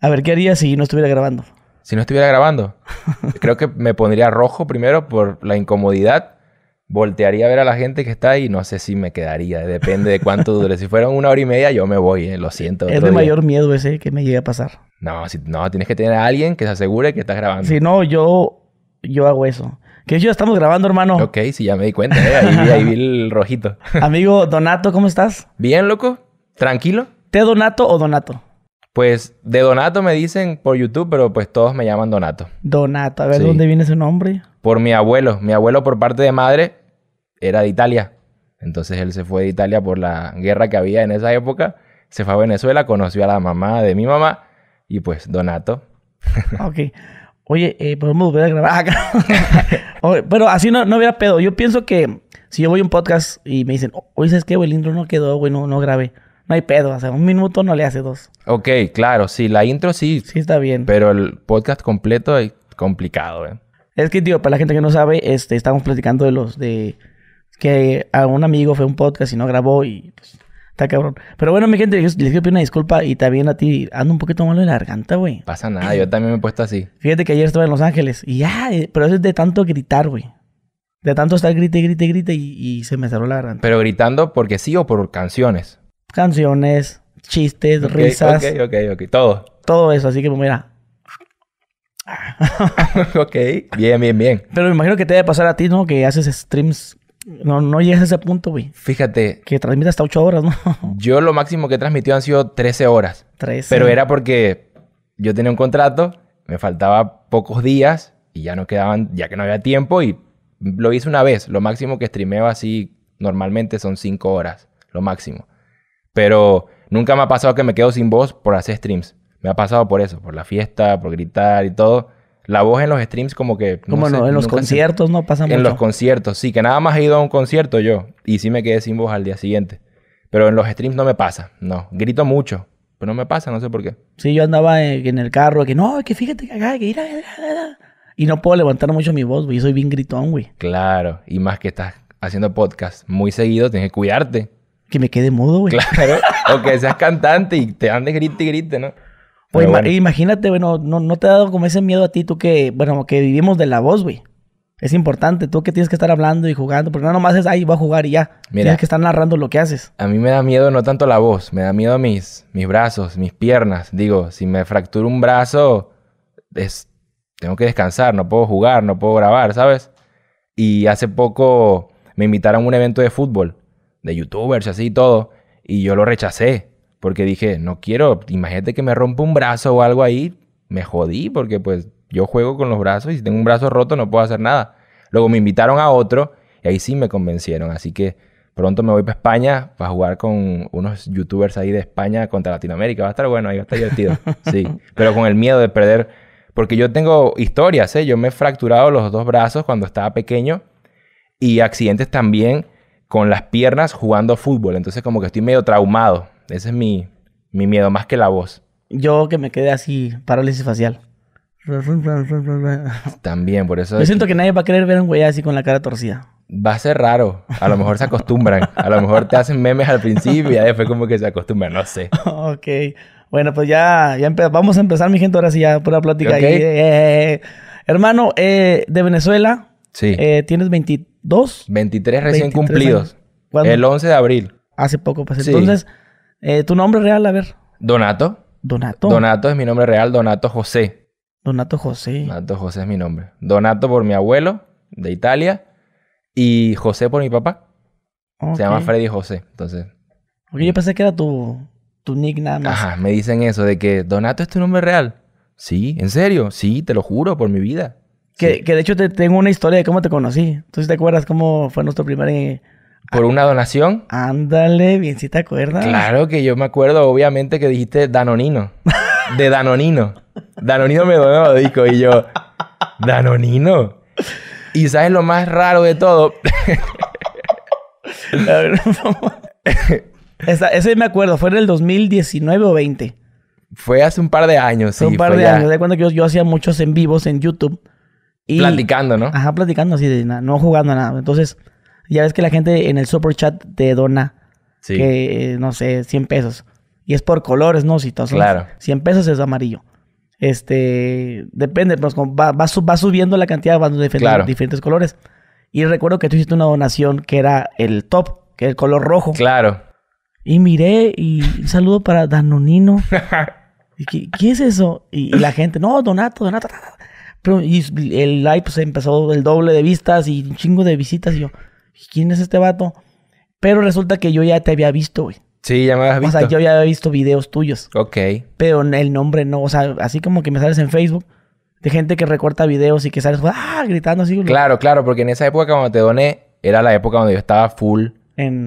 A ver, ¿qué haría si no estuviera grabando? Si no estuviera grabando, creo que me pondría rojo primero por la incomodidad. Voltearía a ver a la gente que está ahí y no sé si me quedaría. Depende de cuánto dure. Si fueron una hora y media, yo me voy, eh. lo siento. Es de mayor miedo ese que me llegue a pasar. No, no, tienes que tener a alguien que se asegure que estás grabando. Si no, yo, yo hago eso. Que yo estamos grabando, hermano. Ok, sí, ya me di cuenta. Eh. Ahí, ahí vi el rojito. Amigo Donato, ¿cómo estás? Bien, loco. Tranquilo. ¿Te Donato o Donato? Pues de Donato me dicen por YouTube, pero pues todos me llaman Donato. Donato, a ver dónde viene su nombre. Por mi abuelo. Mi abuelo por parte de madre era de Italia. Entonces él se fue de Italia por la guerra que había en esa época. Se fue a Venezuela, conoció a la mamá de mi mamá y pues Donato. ok. Oye, eh, podemos volver a grabar acá. pero así no, no hubiera pedo. Yo pienso que si yo voy a un podcast y me dicen, oye, ¿sabes qué, El intro no quedó, güey, no, no grabé no hay pedo. O sea, un minuto no le hace dos. Ok, claro, sí, la intro sí. Sí, está bien. Pero el podcast completo es complicado, ¿eh? Es que, tío, para la gente que no sabe, este, estamos platicando de los de que a un amigo fue un podcast y no grabó y pues, está cabrón. Pero bueno, mi gente, les, una disculpa y también a ti ando un poquito malo en la garganta, güey. Pasa nada, yo también me he puesto así. Fíjate que ayer estaba en Los Ángeles y ya, pero eso es de tanto gritar, güey. De tanto estar grite, grite, grite y se me cerró la garganta. Pero gritando porque sí o por canciones canciones, chistes, risas. Ok, ok, ok. Todo. Todo eso. Así que, pues, mira. ok. Bien, bien, bien. Pero me imagino que te debe pasar a ti, ¿no? Que haces streams. No, no llegas a ese punto, güey. Fíjate. Que transmite hasta 8 horas, ¿no? yo lo máximo que he transmitido han sido 13 horas. 13. Pero era porque yo tenía un contrato, me faltaba pocos días y ya no quedaban, ya que no había tiempo y lo hice una vez. Lo máximo que streameo así normalmente son 5 horas. Lo máximo. Pero nunca me ha pasado que me quedo sin voz por hacer streams. Me ha pasado por eso, por la fiesta, por gritar y todo. La voz en los streams como que... No no, en los conciertos no pasa en mucho. En los conciertos, sí, que nada más he ido a un concierto yo y sí me quedé sin voz al día siguiente. Pero en los streams no me pasa, no. Grito mucho, pero no me pasa, no sé por qué. Sí, yo andaba en el carro, que no, que fíjate que acá, que ir Y no puedo levantar mucho mi voz, güey, soy bien gritón, güey. Claro, y más que estás haciendo podcast muy seguido, tienes que cuidarte que me quede mudo, güey. Claro, o que seas cantante y te andes grite y grite, ¿no? Pues imagínate, bueno, no, no te ha dado como ese miedo a ti, tú que, bueno, que vivimos de la voz, güey. Es importante, tú que tienes que estar hablando y jugando, porque no nomás es, ay, voy a jugar y ya. tienes que estar narrando lo que haces. A mí me da miedo no tanto la voz, me da miedo mis, mis brazos, mis piernas. Digo, si me fracturo un brazo, tengo que descansar, no puedo jugar, no puedo grabar, ¿sabes? Y hace poco me invitaron a un evento de fútbol de youtubers y así todo. Y yo lo rechacé porque dije, no quiero, imagínate que me rompa un brazo o algo ahí, me jodí porque pues yo juego con los brazos y si tengo un brazo roto no puedo hacer nada. Luego me invitaron a otro y ahí sí me convencieron. Así que pronto me voy para España para jugar con unos youtubers ahí de España contra Latinoamérica. Va a estar bueno, ahí va a estar divertido. Sí, pero con el miedo de perder. Porque yo tengo historias, ¿eh? Yo me he fracturado los dos brazos cuando estaba pequeño y accidentes también con las piernas jugando fútbol. Entonces como que estoy medio traumado. Ese es mi, mi miedo, más que la voz. Yo que me quedé así, parálisis facial. También, por eso... Yo siento que... nadie va a querer ver a un güey así con la cara torcida. Va a ser raro. A lo mejor se acostumbran. A lo mejor te hacen memes al principio y después como que se acostumbran. No sé. ok. Bueno, pues ya, ya vamos a empezar, mi gente. Ahora sí, ya pura plática. Eh, eh, eh. Hermano, de Venezuela. Sí. tienes 20 ¿Dos? 23 recién cumplidos. El 11 de abril. Hace poco, pues. Entonces, eh, tu nombre real, a ver. Donato. Donato. Donato es mi nombre real, Donato José. Donato José. Donato José es mi nombre. Donato por mi abuelo de Italia y José por mi papá. Se llama Freddy José, entonces. Porque yo pensé que era tu, tu nick Ajá, me dicen eso, de que Donato es tu nombre real. Sí, en serio, sí, te lo juro, por mi vida. Que, de hecho te tengo una historia de cómo te conocí. ¿Tú te acuerdas cómo fue nuestro primer... Eh, ¿Por una donación? Ándale, bien si te acuerdas. Claro que yo me acuerdo, obviamente, que dijiste Danonino. De Danonino. Danonino me donó, disco y yo... Danonino. Y sabes lo más raro de todo. ese me acuerdo, fue en el 2019 o 20. Fue hace un par de años, sí. Fue un par de años. De cuando yo, yo hacía muchos en vivos en YouTube platicando, ¿no? Ajá, platicando así, de, no jugando nada. Entonces, ya ves que la gente en el super chat te dona, que, eh, no sé, 100 pesos. Y es por colores, ¿no? Si claro. 100 pesos es amarillo. Este, depende, pues va, subiendo la cantidad, van diferentes, claro. diferentes colores. Y recuerdo que tú hiciste una donación que era el top, que era el color rojo. Claro. Y miré y un saludo para Danonino. ¿Y qué, es eso? Y, la gente, no, Donato, Donato. Y el live pues empezó el doble de vistas y un chingo de visitas. Y yo, ¿quién es este vato? Pero resulta que yo ya te había visto, güey. Sí, ya me habías visto. O sea, yo ya había visto videos tuyos. Ok. Pero el nombre no. O sea, así como que me sales en Facebook de gente que recorta videos y que sales ¡ah! gritando así. Claro, claro, porque en esa época cuando te doné era la época donde yo estaba full,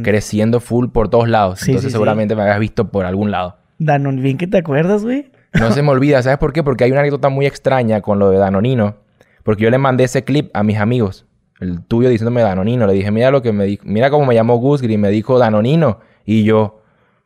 creciendo full por todos lados. Entonces seguramente me habías visto por algún lado. Danon, bien que te acuerdas, güey. No se me olvida, ¿sabes por qué? Porque hay una anécdota muy extraña con lo de Danonino. Porque yo le mandé ese clip a mis amigos, el tuyo diciéndome Danonino. Le dije, mira lo que me mira cómo me llamó Gus me dijo Danonino. Y yo,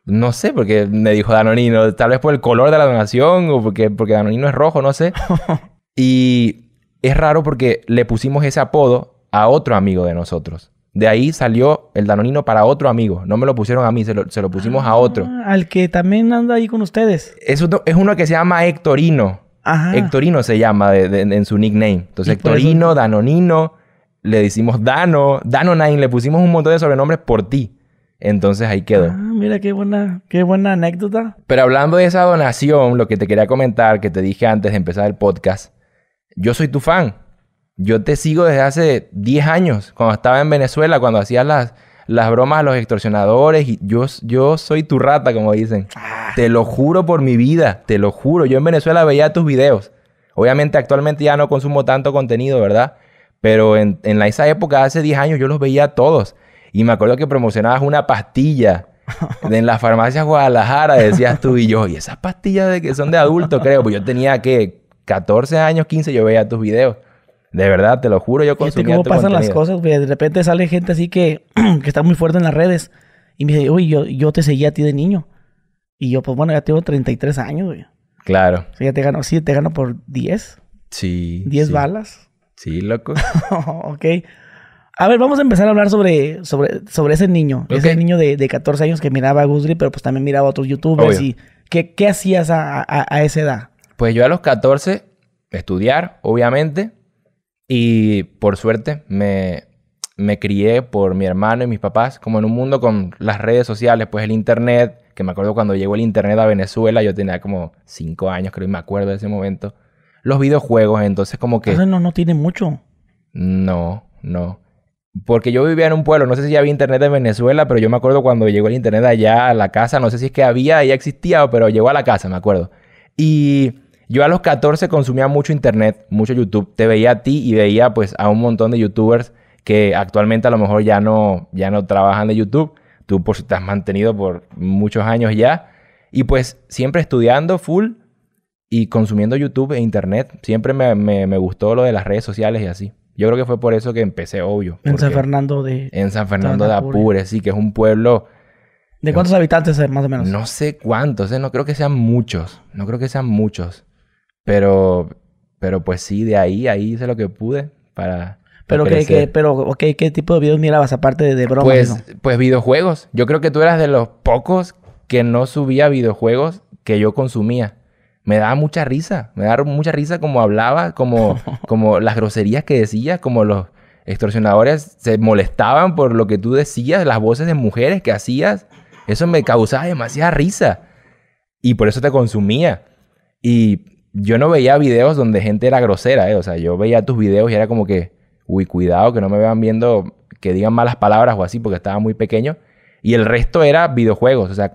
no sé, por qué me dijo Danonino, tal vez por el color de la donación o porque, porque Danonino es rojo, no sé. y es raro porque le pusimos ese apodo a otro amigo de nosotros. De ahí salió el danonino para otro amigo. No me lo pusieron a mí, se lo, pusimos a ah, otro. Al que también anda ahí con ustedes. Es uno, es uno que se llama Hectorino. Ajá. Hectorino se llama en su nickname. Entonces, Hectorino, Danonino, le decimos Dano, Danonine, le pusimos un montón de sobrenombres por ti. Entonces ahí quedó. Ah, mira qué buena, qué buena anécdota. Pero hablando de esa donación, lo que te quería comentar, que te dije antes de empezar el podcast, yo soy tu fan. Yo te sigo desde hace 10 años, cuando estaba en Venezuela, cuando hacías las, las bromas a los extorsionadores. Y yo, yo soy tu rata, como dicen. Ah. Te lo juro por mi vida, te lo juro. Yo en Venezuela veía tus videos. Obviamente actualmente ya no consumo tanto contenido, ¿verdad? Pero en, en esa época, hace 10 años, yo los veía todos. Y me acuerdo que promocionabas una pastilla en las farmacias Guadalajara, decías tú y yo, y esas pastillas de que son de adultos, creo. Pues yo tenía que 14 años, 15, yo veía tus videos. De verdad, te lo juro, yo consumía cómo pasan las cosas, güey. De repente sale gente así que, que está muy fuerte en las redes. Y me dice, uy, yo, yo te seguía a ti de niño. Y yo, pues bueno, ya tengo 33 años, güey. Claro. O ya te gano, sí, te gano por 10. Sí. 10 balas. Sí, loco. ok. A ver, vamos a empezar a hablar sobre, sobre, sobre ese niño. Ese niño de, 14 años que miraba a pero pues también miraba a otros youtubers. y ¿Qué, qué hacías a, a, esa edad? Pues yo a los 14, estudiar, obviamente. Y por suerte me, me crié por mi hermano y mis papás, como en un mundo con las redes sociales, pues el Internet, que me acuerdo cuando llegó el Internet a Venezuela, yo tenía como 5 años, creo, y me acuerdo de ese momento. Los videojuegos, entonces como que... Entonces no, no tiene mucho. No, no. Porque yo vivía en un pueblo, no sé si había internet en Venezuela, pero yo me acuerdo cuando llegó el internet allá a la casa, no sé si es que había, ya existía, pero llegó a la casa, me acuerdo. Y yo a los 14 consumía mucho internet, mucho YouTube. Te veía a ti y veía pues a un montón de youtubers que actualmente a lo mejor ya no, ya no trabajan de YouTube. Tú pues, te has mantenido por muchos años ya. Y pues siempre estudiando full y consumiendo YouTube e internet. Siempre me, me, me gustó lo de las redes sociales y así. Yo creo que fue por eso que empecé, obvio. En San Fernando de... En San Fernando de Apure, sí, que es un pueblo... ¿De cuántos habitantes es, más o menos? No sé cuántos, eh, no creo que sean muchos, no creo que sean muchos. Pero, pero pues sí, de ahí, ahí hice lo que pude para... Pero, pero okay, ¿qué tipo de videos mirabas aparte de, bromas? Pues, pues videojuegos. Yo creo que tú eras de los pocos que no subía videojuegos que yo consumía. Me daba mucha risa. Me daba mucha risa como hablaba, como, como las groserías que decía, como los extorsionadores se molestaban por lo que tú decías, las voces de mujeres que hacías. Eso me causaba demasiada risa. Y por eso te consumía. Y yo no veía videos donde gente era grosera, ¿eh? O sea, yo veía tus videos y era como que, uy, cuidado que no me vean viendo que digan malas palabras o así, porque estaba muy pequeño. Y el resto era videojuegos, o sea,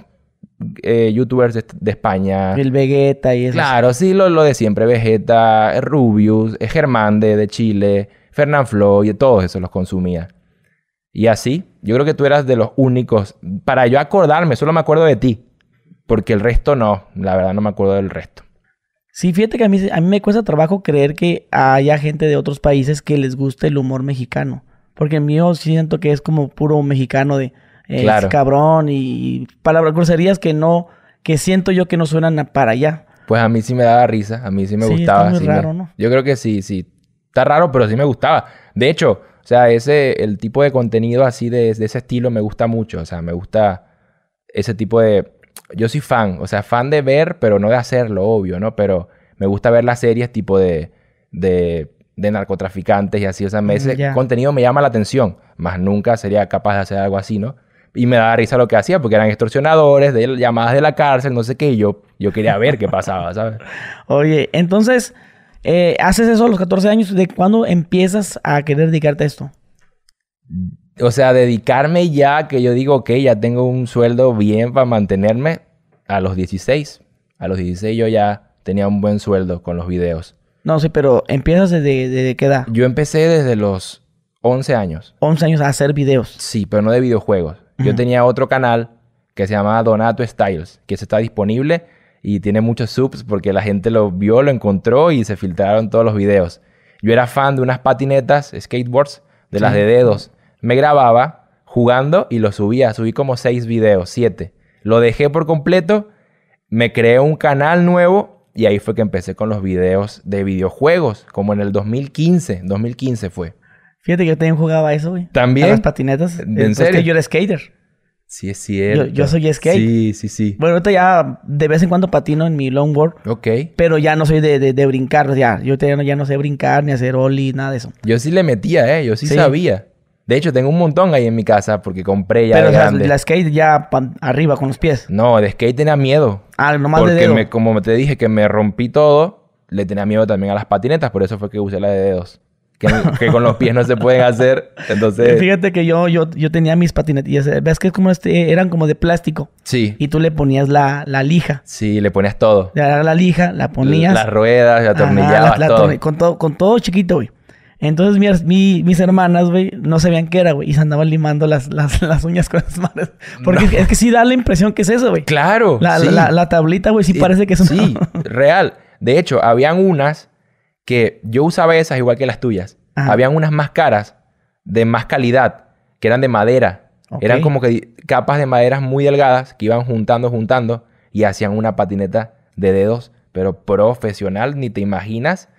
eh, youtubers de, España. El Vegeta y eso. Claro, sí, lo, de siempre, Vegeta, eh, Rubius, eh, Germán de, de Chile, Fernán Flo y todos esos los consumía. Y así, yo creo que tú eras de los únicos. Para yo acordarme, solo me acuerdo de ti. Porque el resto no, la verdad no me acuerdo del resto. Sí, fíjate que a mí, a mí me cuesta trabajo creer que haya gente de otros países que les guste el humor mexicano. Porque el mío siento que es como puro mexicano de eh, cabrón y, palabras groserías que no, que siento yo que no suenan para allá. Pues a mí sí me daba risa, a mí sí me gustaba. Está muy raro, ¿no? Yo creo que sí, sí. Está raro, pero sí me gustaba. De hecho, o sea, ese, el tipo de contenido así de, de ese estilo me gusta mucho. O sea, me gusta ese tipo de, yo soy fan, o sea, fan de ver, pero no de hacerlo, obvio, ¿no? Pero me gusta ver las series tipo de, de, narcotraficantes y así, o sea, mm, ese contenido me llama la atención, más nunca sería capaz de hacer algo así, ¿no? Y me daba risa lo que hacía, porque eran extorsionadores, de llamadas de la cárcel, no sé qué, yo, yo quería ver qué pasaba, ¿sabes? Oye, entonces, eh, ¿haces eso a los 14 años? ¿De cuándo empiezas a querer dedicarte a esto? o sea, dedicarme ya que yo digo, ok, ya tengo un sueldo bien para mantenerme a los 16. A los 16 yo ya tenía un buen sueldo con los videos. No, sí, pero empiezas desde, qué edad? Yo empecé desde los 11 años. 11 años a hacer videos. Sí, pero no de videojuegos. Yo tenía otro canal que se llamaba Donato Styles, que está disponible y tiene muchos subs porque la gente lo vio, lo encontró y se filtraron todos los videos. Yo era fan de unas patinetas, skateboards, de las de dedos me grababa jugando y lo subía. Subí como seis videos, siete. Lo dejé por completo, me creé un canal nuevo y ahí fue que empecé con los videos de videojuegos, como en el 2015. 2015 fue. Fíjate que yo también jugaba eso, güey. ¿También? A las patinetas. ¿En serio? Porque yo era skater. Sí, es cierto. Yo, soy skater... Sí, sí, sí. Bueno, ahorita ya de vez en cuando patino en mi longboard. Ok. Pero ya no soy de, de, brincar. Ya, yo ya no, ya no sé brincar, ni hacer ollie, nada de eso. Yo sí le metía, ¿eh? Yo sí. sabía. De hecho, tengo un montón ahí en mi casa porque compré ya. Pero de las, la skate ya arriba con los pies. No, de skate tenía miedo. Ah, nomás de dedos. Me, como te dije que me rompí todo, le tenía miedo también a las patinetas, por eso fue que usé la de dedos. Que, con los pies no se pueden hacer. Entonces. Fíjate que yo, yo, tenía mis patinetas. Eh, ¿Ves que como este, eran como de plástico? Sí. Y tú le ponías la, la lija. Sí, le ponías todo. Le la, la lija, la ponías. las ruedas, la atornillabas. Con todo. Con todo chiquito, güey. Entonces mis, mis hermanas, güey, no sabían qué era, güey, y se andaban limando las, las, las uñas con las manos. Porque es que sí da la impresión que es eso, güey. Claro. La, la, la tablita, güey, sí, parece que es una... Sí, real. De hecho, habían unas que yo usaba esas igual que las tuyas. Ah. Habían unas más caras, de más calidad, que eran de madera. Eran como que capas de maderas muy delgadas que iban juntando, juntando y hacían una patineta de dedos, pero profesional, ni te imaginas.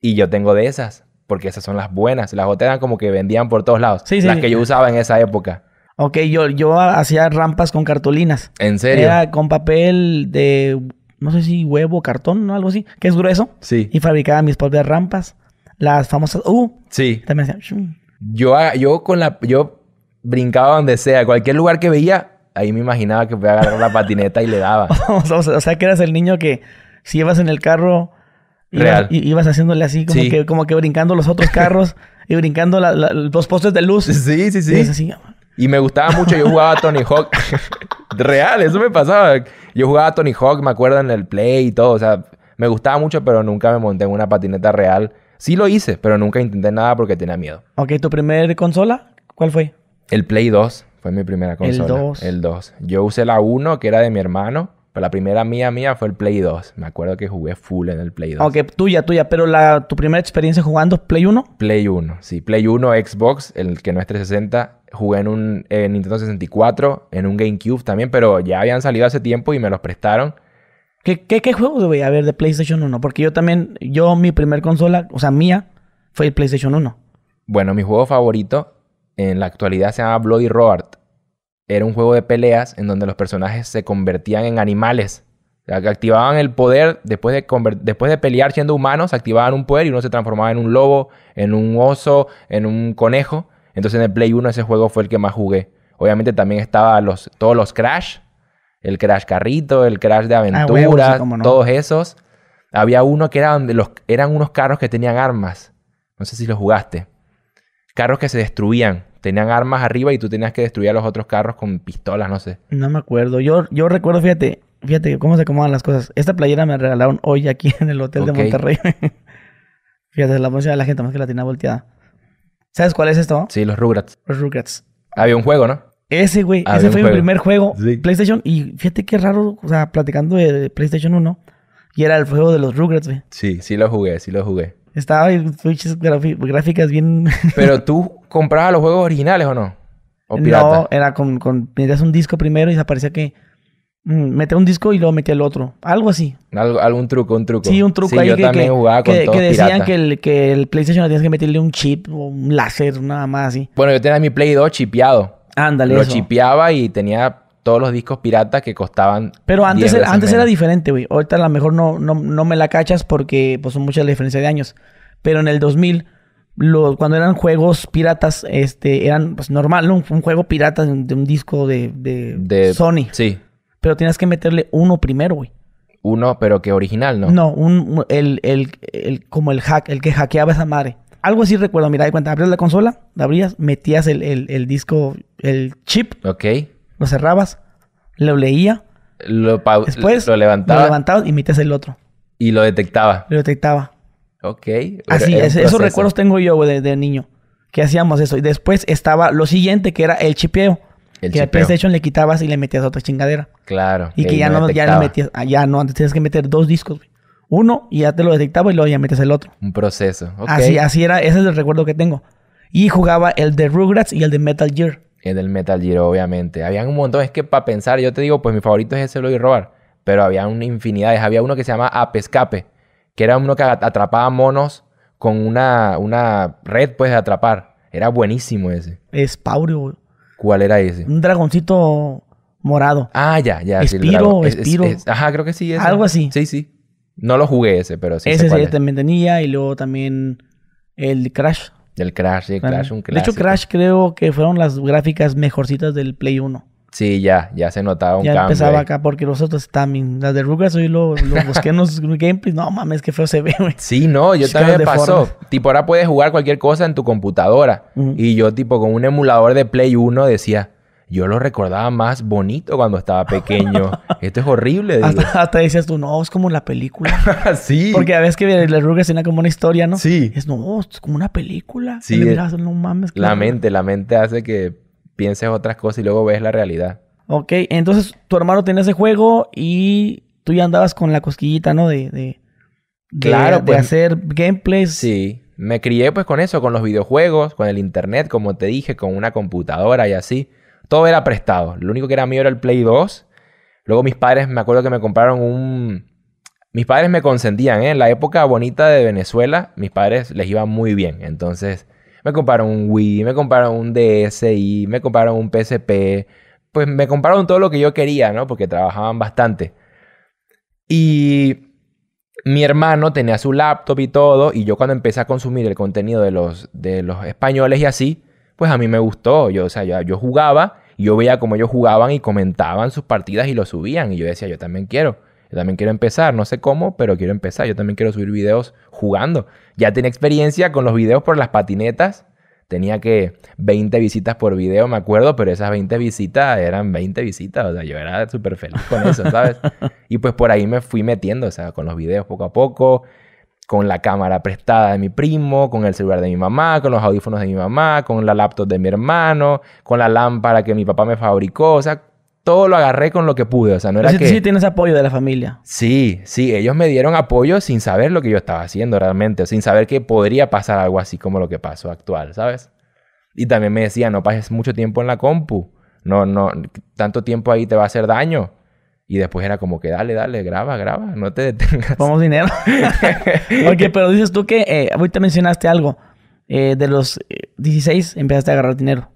Y yo tengo de esas porque esas son las buenas. Las botas como que vendían por todos lados. Sí, sí, las que yo usaba en esa época. Ok, yo, yo hacía rampas con cartulinas. ¿En serio? Era con papel de, no sé si huevo, cartón o algo así, que es grueso. Sí. Y fabricaba mis propias rampas. Las famosas... ¡Uh! Sí. También hacían... Yo, ah, yo con la... Yo brincaba donde sea. Cualquier lugar que veía, ahí me imaginaba que voy a agarrar la patineta y le daba. o sea, que eras el niño que si llevas en el carro Real. Ibas, haciéndole así, como, que, brincando los otros carros y brincando los postes de luz. Sí, sí, sí. Y, me gustaba mucho, yo jugaba a Tony Hawk. Real, eso me pasaba. Yo jugaba a Tony Hawk, me acuerdo en el Play y todo. O sea, me gustaba mucho, pero nunca me monté en una patineta real. Sí lo hice, pero nunca intenté nada porque tenía miedo. Ok, ¿tu primer consola? ¿Cuál fue? El Play 2 fue mi primera consola. El 2. El 2. Yo usé la 1, que era de mi hermano la primera mía, mía fue el Play 2. Me acuerdo que jugué full en el Play 2. Ok, tuya, tuya. Pero la, tu primera experiencia jugando es Play 1? Play 1, sí. Play 1, Xbox, el que no es 360. Jugué en un Nintendo 64, en un GameCube también, pero ya habían salido hace tiempo y me los prestaron. ¿Qué, qué, qué juegos voy a ver de PlayStation 1? Porque yo también, yo mi primer consola, o sea, mía, fue el PlayStation 1. Bueno, mi juego favorito en la actualidad se llama Bloody Roar era un juego de peleas en donde los personajes se convertían en animales. que activaban el poder después de, después de pelear siendo humanos, activaban un poder y uno se transformaba en un lobo, en un oso, en un conejo. Entonces en el Play 1 ese juego fue el que más jugué. Obviamente también estaba los, todos los Crash, el Crash Carrito, el Crash de ah, Aventura, todos esos. Había uno que era donde los, eran unos carros que tenían armas. No sé si los jugaste. Carros que se destruían tenían armas arriba y tú tenías que destruir a los otros carros con pistolas, no sé. No me acuerdo. Yo, yo recuerdo, fíjate, fíjate cómo se acomodan las cosas. Esta playera me regalaron hoy aquí en el hotel de Monterrey. fíjate, la música de la gente más que la tenía volteada. ¿Sabes cuál es esto? Sí, los Rugrats. Los Rugrats. Había un juego, ¿no? Ese, güey. ese fue mi primer juego. Sí. PlayStation. Y fíjate qué raro, o sea, platicando de PlayStation 1. Y era el juego de los Rugrats, güey. Sí, sí lo jugué, sí lo jugué. Estaba Switches gráficas bien. Pero tú comprabas los juegos originales o no? ¿O pirata? No, era con, con metías un disco primero y se aparecía que mm, un disco y luego metía el otro. Algo así. algún truco, un truco. Sí, un truco sí, yo que, también jugaba decían que el, que el PlayStation tienes que meterle un chip o un láser, nada más así. Bueno, yo tenía mi Play 2 chipeado. Ándale. Lo chipeaba y tenía todos los discos piratas que costaban. Pero antes, era, antes era diferente, güey. Ahorita a lo mejor no, no, me la cachas porque pues, son muchas diferencias diferencia de años. Pero en el 2000, cuando eran juegos piratas, este, eran pues, normal, Un juego pirata de un, disco de, de, Sony. Sí. Pero tenías que meterle uno primero, güey. Uno, pero que original, ¿no? No, un, el, el, como el hack, el que hackeaba esa madre. Algo así recuerdo, mira, de cuenta abrías la consola, la abrías, metías el, el disco, el chip. Ok lo cerrabas, lo leía. Lo después lo levantabas. y metías el otro. Y lo detectaba. Lo detectaba. Ok. Así, es, esos recuerdos tengo yo de, niño. Que hacíamos eso. Y después estaba lo siguiente, que era el chipeo. El que al PlayStation le quitabas y le metías otra chingadera. Claro. Y que ya no, ya no metías. Ah, ya no, antes tenías que meter dos discos, Uno y ya te lo detectaba y luego ya metes el otro. Un proceso. Así, así era. Ese es el recuerdo que tengo. Y jugaba el de Rugrats y el de Metal Gear del Metal Gear, obviamente. había un montón, es que para pensar, yo te digo, pues mi favorito es ese lo y robar, pero había una infinidad. Había uno que se llama Apescape, que era uno que atrapaba monos con una, una red, pues, de atrapar. Era buenísimo ese. Es Paurio. ¿Cuál era ese? Un dragoncito morado. Ah, ya, ya. Espiro, Espiro. ajá, creo que sí. Ese. Algo así. Sí, sí. No lo jugué ese, pero sí. Ese sí, también tenía. Y luego también el Crash. Del Crash, sí. Crash, un Crash. De hecho, Crash creo que fueron las gráficas mejorcitas del Play 1. Sí, ya, ya se notaba un cambio. Ya empezaba acá porque los otros también. Las de Rugrats hoy lo, lo busqué en los gameplays. No mames, qué feo se ve, güey. Sí, no, yo también me pasó. Tipo, ahora puedes jugar cualquier cosa en tu computadora. Y yo, tipo, con un emulador de Play 1 decía, yo lo recordaba más bonito cuando estaba pequeño. Esto es horrible. Hasta, hasta, dices tú, no, es como la película. sí. Porque a veces que la ruga tiene como una historia, ¿no? Sí. Es, no, es como una película. Sí. Y eh, no mames. La mente, la mente hace que pienses otras cosas y luego ves la realidad. Ok, entonces tu hermano tenía ese juego y tú ya andabas con la cosquillita, ¿no? De, de, claro, de, de pues, hacer gameplays. Sí. Me crié pues con eso, con los videojuegos, con el internet, como te dije, con una computadora y así. Todo era prestado. Lo único que era mío era el Play 2. Luego mis padres, me acuerdo que me compraron un... Mis padres me consentían, ¿eh? En la época bonita de Venezuela, mis padres les iba muy bien. Entonces, me compraron un Wii, me compraron un DSi, me compraron un PSP. Pues me compraron todo lo que yo quería, ¿no? Porque trabajaban bastante. Y mi hermano tenía su laptop y todo, y yo cuando empecé a consumir el contenido de los, de los españoles y así, pues a mí me gustó. Yo, o sea, yo, yo jugaba y yo veía cómo ellos jugaban y comentaban sus partidas y lo subían. Y yo decía, yo también quiero. Yo también quiero empezar, no sé cómo, pero quiero empezar. Yo también quiero subir videos jugando. Ya tenía experiencia con los videos por las patinetas. Tenía que 20 visitas por video, me acuerdo, pero esas 20 visitas eran 20 visitas. O sea, yo era súper feliz con eso, ¿sabes? y pues por ahí me fui metiendo, o sea, con los videos poco a poco con la cámara prestada de mi primo, con el celular de mi mamá, con los audífonos de mi mamá, con la laptop de mi hermano, con la lámpara que mi papá me fabricó, o sea, todo lo agarré con lo que pude, o sea, no era que... Sí tienes apoyo de la familia. Sí, sí, ellos me dieron apoyo sin saber lo que yo estaba haciendo realmente, sin saber que podría pasar algo así como lo que pasó actual, ¿sabes? Y también me decían, no pases mucho tiempo en la compu, no, no, tanto tiempo ahí te va a hacer daño, y después era como que dale, dale, graba, graba, no te detengas. Vamos dinero. porque pero dices tú que eh, ahorita mencionaste algo. Eh, de los 16 eh, empezaste a agarrar dinero.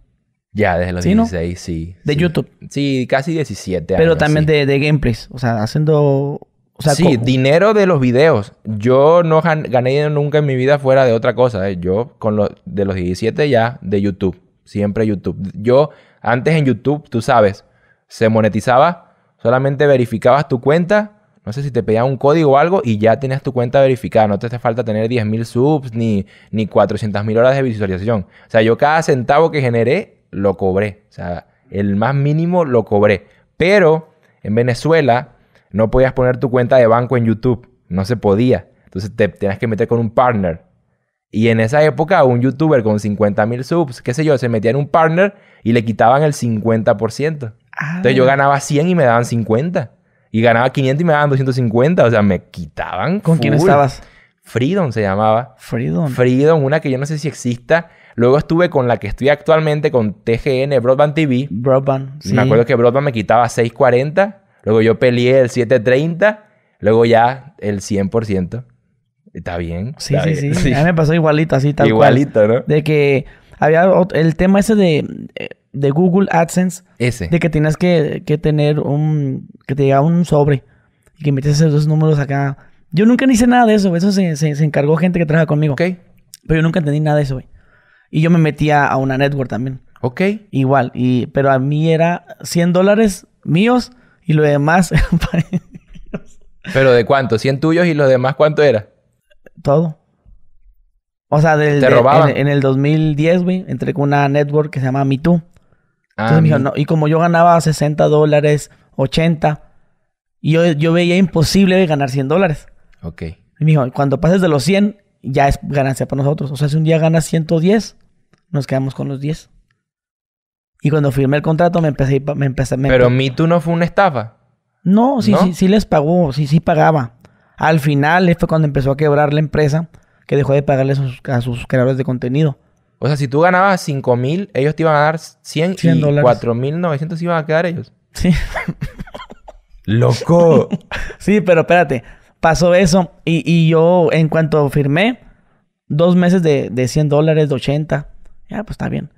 Ya, desde los 16, sí. ¿De YouTube? Sí, casi 17 Pero también de, gameplays, o sea, haciendo... sí, dinero de los videos. Yo no gané nunca en mi vida fuera de otra cosa. Eh. Yo con los de los 17 ya de YouTube. Siempre YouTube. Yo antes en YouTube, tú sabes, se monetizaba Solamente verificabas tu cuenta, no sé si te pedían un código o algo y ya tenías tu cuenta verificada. No te hace falta tener 10.000 subs ni, ni 400.000 horas de visualización. O sea, yo cada centavo que generé lo cobré. O sea, el más mínimo lo cobré. Pero en Venezuela no podías poner tu cuenta de banco en YouTube. No se podía. Entonces te tenías que meter con un partner. Y en esa época un youtuber con 50.000 subs, qué sé yo, se metía en un partner y le quitaban el 50%. Ah, Entonces yo ganaba 100 y me daban 50. Y ganaba 500 y me daban 250. O sea, me quitaban. ¿Con quién estabas? Freedom se llamaba. Freedom. Freedom, una que yo no sé si exista. Luego estuve con la que estoy actualmente, con TGN, Broadband TV. Broadband, sí. Me acuerdo que Broadband me quitaba 6.40. Luego yo peleé el 7.30. Luego ya el 100%. Está bien. Sí, sí, sí, A mí me pasó igualito, así tal igualito, ¿no? De que había el tema ese de... Eh, de Google AdSense. Ese. De que tenías que, que tener un. que te llegaba un sobre y que metías esos números acá. Yo nunca ni hice nada de eso, eso se, se, encargó gente que trabaja conmigo. Ok. Pero yo nunca entendí nada de eso, güey. Y yo me metía a una network también. Ok. Igual, y, pero a mí era 100 dólares míos y lo demás ¿Pero de cuánto? ¿100 tuyos y los demás cuánto era? Todo. O sea, del, En, el 2010, güey, entré con una network que se llama MeToo. Ah, Entonces me no, y como yo ganaba 60 dólares, 80, yo, veía imposible ganar 100 dólares. Ok. Y me dijo, cuando pases de los 100, ya es ganancia para nosotros. O sea, si un día ganas 110, nos quedamos con los 10. Y cuando firmé el contrato, me empecé... Me empecé Pero Me tú no fue una estafa. No, sí, sí, sí les pagó, sí, sí pagaba. Al final fue cuando empezó a quebrar la empresa, que dejó de pagarle a sus creadores de contenido. O sea, si tú ganabas 5 mil, ellos te iban a dar 100, y 4.900 iban a quedar ellos. Sí. ¡Loco! sí, pero espérate. Pasó eso y, yo, en cuanto firmé, dos meses de, 100 dólares, de 80. Ya, pues está bien.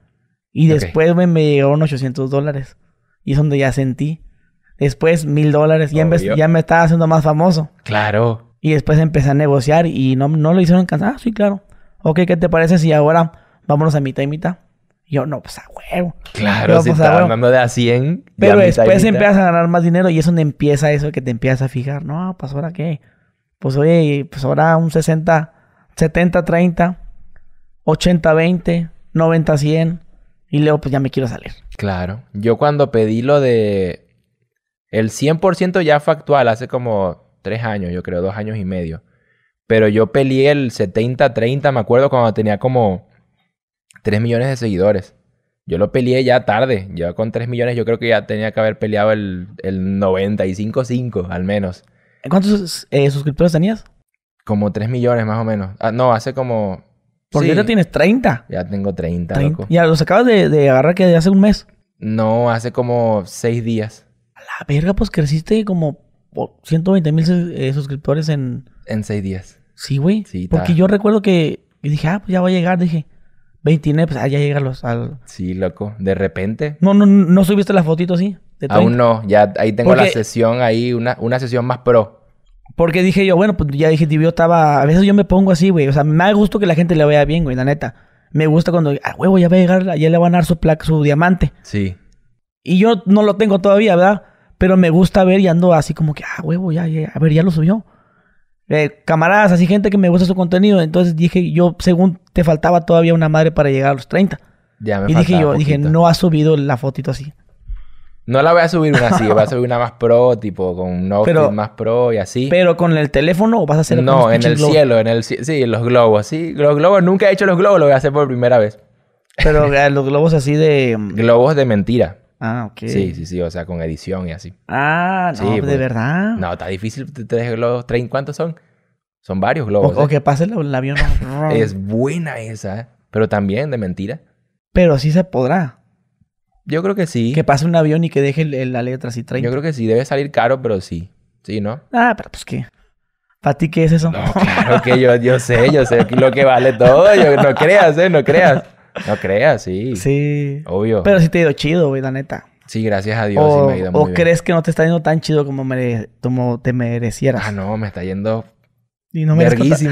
Y después me, me llegaron 800 dólares. Y es donde ya sentí. Después mil dólares. Ya, ya me estaba haciendo más famoso. Claro. Y después empecé a negociar y no, no lo hicieron cansado. Ah, sí, claro. Ok, ¿qué te parece si ahora vámonos a mitad y mitad. yo, no, pues a huevo. Claro, si pues, de a 100. Pero después empiezas a ganar más dinero y es donde empieza eso que te empiezas a fijar. No, pues ahora qué. Pues oye, pues ahora un 60, 70, 30, 80, 20, 90, 100. Y luego, pues ya me quiero salir. Claro. Yo cuando pedí lo de el 100% ya factual, hace como tres años, yo creo, dos años y medio. Pero yo peleé el 70-30, me acuerdo cuando tenía como 3 millones de seguidores. Yo lo peleé ya tarde, ya con 3 millones yo creo que ya tenía que haber peleado el, el 95.5 al menos. ¿Cuántos eh, suscriptores tenías? Como 3 millones más o menos. Ah, no, hace como... ¿Por qué tienes 30? Ya tengo 30, loco. Ya los acabas de, agarrar que de hace un mes. No, hace como 6 días. A la verga, pues creciste como 120 mil eh, suscriptores en... En 6 días. Sí, güey. Sí, Porque yo recuerdo que dije, ah, pues ya va a llegar, dije. 29, pues allá ah, llegan los, al... Sí, loco, de repente. No, no, no subiste la fotito así. Aún no, ya ahí tengo la sesión ahí, una, sesión más pro. Porque dije yo, bueno, pues ya dije, yo estaba. A veces yo me pongo así, güey. O sea, me da gusto que la gente le vea bien, güey, la neta. Me gusta cuando, ah, huevo, ya va a llegar, ya le van a dar su placa, su diamante. Sí. Y yo no lo tengo todavía, ¿verdad? Pero me gusta ver y ando así como que, ah, huevo, ya, ya, a ver, ya lo subió. Eh, camaradas, así gente que me gusta su contenido. Entonces dije, yo, según te faltaba todavía una madre para llegar a los 30. Ya y dije yo, dije, no ha subido la fotito así. No la voy a subir una así, voy a subir una más pro, tipo con un más pro y así. Pero con el teléfono ¿o vas a hacer No, en el cielo, en el sí, en los globos, sí, los globos, nunca he hecho los globos, lo voy a hacer por primera vez. Pero los globos así de mm, globos de mentira. Ah, ok. Sí, sí, sí, o sea, con edición y así. Ah, no, pues, de pues. verdad. No, está difícil tres tres, ¿cuántos son? Son varios globos. O, ¿eh? que pase el, avión. es buena esa, ¿eh? pero también de mentira. Pero sí se podrá. Yo creo que sí. Que pase un avión y que deje la letra así 30. Yo creo que sí, debe salir caro, pero sí. Sí, ¿no? Ah, pero pues qué. ¿Para ti qué es eso? No, claro que yo, sé, yo sé lo que vale todo. no creas, ¿eh? No creas. No creas, sí. Sí. Obvio. Pero sí te ha ido chido, güey, la neta. Sí, gracias a Dios. O, sí me ha ido muy o crees que no te está yendo tan chido como, te merecieras. Ah, no, me está yendo y no me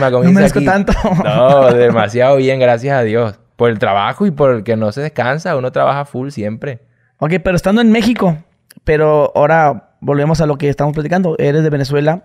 como No merezco tanto. No, demasiado bien, gracias a Dios. Por el trabajo y por el que no se descansa, uno trabaja full siempre. Ok, pero estando en México, pero ahora volvemos a lo que estamos platicando. Eres de Venezuela,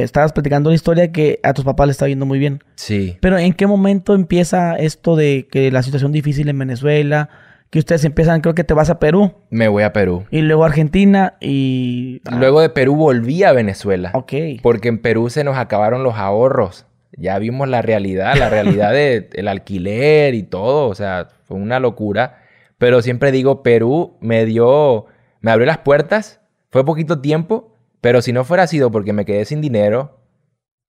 estabas platicando una historia que a tus papás le está viendo muy bien. Sí. Pero ¿en qué momento empieza esto de que la situación difícil en Venezuela, que ustedes empiezan, creo que te vas a Perú. Me voy a Perú. Y luego a Argentina y... Ah. Luego de Perú volví a Venezuela. Ok. Porque en Perú se nos acabaron los ahorros. Ya vimos la realidad, la realidad del alquiler y todo. O sea, fue una locura. Pero siempre digo, Perú me dio, me abrió las puertas. Fue poquito tiempo, pero si no fuera sido porque me quedé sin dinero,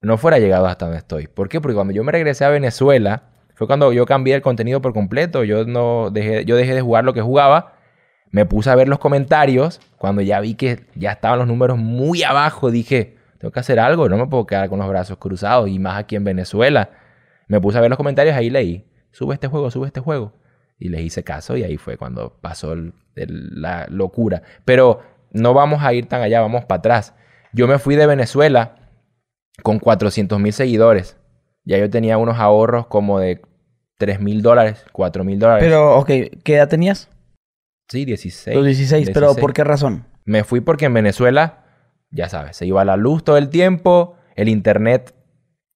no fuera llegado hasta donde estoy. ¿Por qué? Porque cuando yo me regresé a Venezuela, fue cuando yo cambié el contenido por completo. Yo, no dejé, yo dejé de jugar lo que jugaba. Me puse a ver los comentarios. Cuando ya vi que ya estaban los números muy abajo, dije, tengo que hacer algo. No me puedo quedar con los brazos cruzados. Y más aquí en Venezuela. Me puse a ver los comentarios, ahí leí, sube este juego, sube este juego. Y les hice caso y ahí fue cuando pasó la locura. Pero no vamos a ir tan allá, vamos para atrás. Yo me fui de Venezuela con 400 mil seguidores. Ya yo tenía unos ahorros como de 3 mil dólares, 4 mil dólares. Pero, ok, ¿qué edad tenías? Sí, 16. Los 16, pero ¿por qué razón? Me fui porque en Venezuela, ya sabes, se iba a la luz todo el tiempo, el internet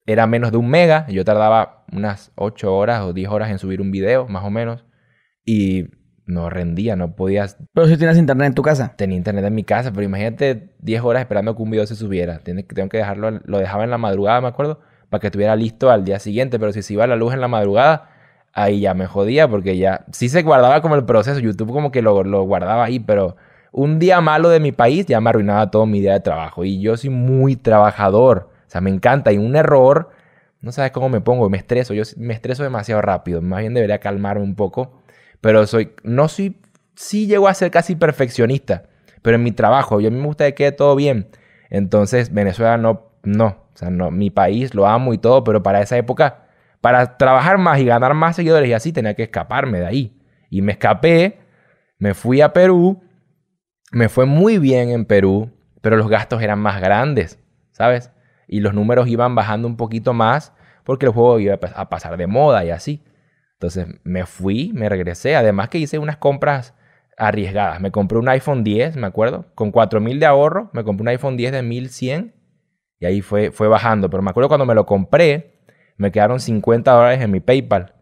era menos de un mega, yo tardaba unas 8 horas o 10 horas en subir un video, más o menos, y no rendía, no podías... Pero si tienes internet en tu casa. Tenía internet en mi casa, pero imagínate 10 horas esperando que un video se subiera. que tengo que dejarlo, lo dejaba en la madrugada, me acuerdo, para que estuviera listo al día siguiente, pero si se iba la luz en la madrugada, ahí ya me jodía, porque ya sí se guardaba como el proceso, YouTube como que lo, lo guardaba ahí, pero un día malo de mi país ya me arruinaba todo mi día de trabajo. Y yo soy muy trabajador, o sea, me encanta, y un error no sabes cómo me pongo, me estreso, yo me estreso demasiado rápido, más bien debería calmarme un poco pero soy, no soy, sí llego a ser casi perfeccionista, pero en mi trabajo, yo a mí me gusta que quede todo bien. Entonces, Venezuela no, no, o sea, no, mi país lo amo y todo, pero para esa época, para trabajar más y ganar más seguidores y así, tenía que escaparme de ahí. Y me escapé, me fui a Perú, me fue muy bien en Perú, pero los gastos eran más grandes, ¿sabes? Y los números iban bajando un poquito más porque el juego iba a pasar de moda y así. Entonces me fui, me regresé. Además que hice unas compras arriesgadas. Me compré un iPhone 10, me acuerdo, con 4.000 de ahorro. Me compré un iPhone 10 de 1.100 y ahí fue, fue bajando. Pero me acuerdo cuando me lo compré, me quedaron 50 dólares en mi PayPal.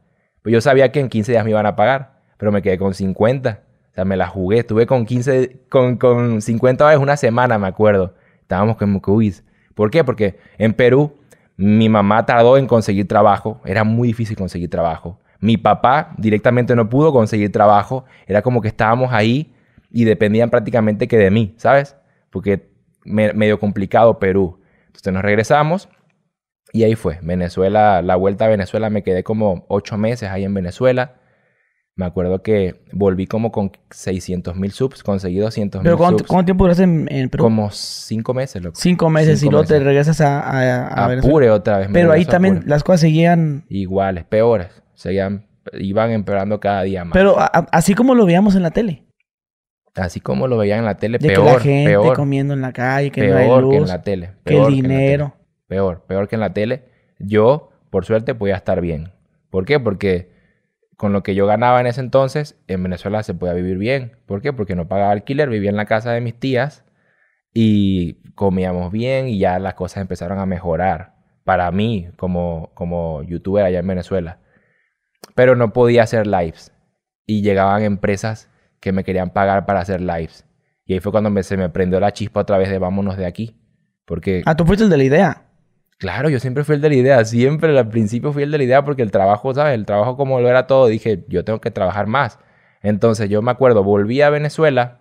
Pues yo sabía que en 15 días me iban a pagar, pero me quedé con 50. O sea, me la jugué. Estuve con, 15, con, con 50 dólares una semana, me acuerdo. Estábamos con Mucuiz. ¿Por qué? Porque en Perú mi mamá tardó en conseguir trabajo. Era muy difícil conseguir trabajo. Mi papá directamente no pudo conseguir trabajo. Era como que estábamos ahí y dependían prácticamente que de mí, ¿sabes? Porque me, medio complicado Perú. Entonces nos regresamos y ahí fue. Venezuela, la vuelta a Venezuela, me quedé como ocho meses ahí en Venezuela. Me acuerdo que volví como con 600 mil subs, conseguí 200 mil subs. ¿Pero cuánto tiempo duraste en, Perú? Como cinco meses, Cinco meses y luego te regresas a, a, a, otra vez. Pero ahí también las cosas seguían... Iguales, peores seguían, iban empeorando cada día más. Pero así como lo veíamos en la tele. Así como lo veían en la tele, de peor. Que gente comiendo en la calle, que no hay luz, que en la tele. Peor que el dinero. peor, peor que en la tele. Yo, por suerte, podía estar bien. ¿Por qué? Porque con lo que yo ganaba en ese entonces, en Venezuela se podía vivir bien. ¿Por qué? Porque no pagaba alquiler, vivía en la casa de mis tías y comíamos bien y ya las cosas empezaron a mejorar para mí como, como youtuber allá en Venezuela pero no podía hacer lives. Y llegaban empresas que me querían pagar para hacer lives. Y ahí fue cuando me, se me prendió la chispa otra vez de vámonos de aquí. Porque... Ah, tú fuiste el de la idea. Claro, yo siempre fui el de la idea. Siempre al principio fui el de la idea porque el trabajo, ¿sabes? El trabajo como lo era todo, dije, yo tengo que trabajar más. Entonces yo me acuerdo, volví a Venezuela,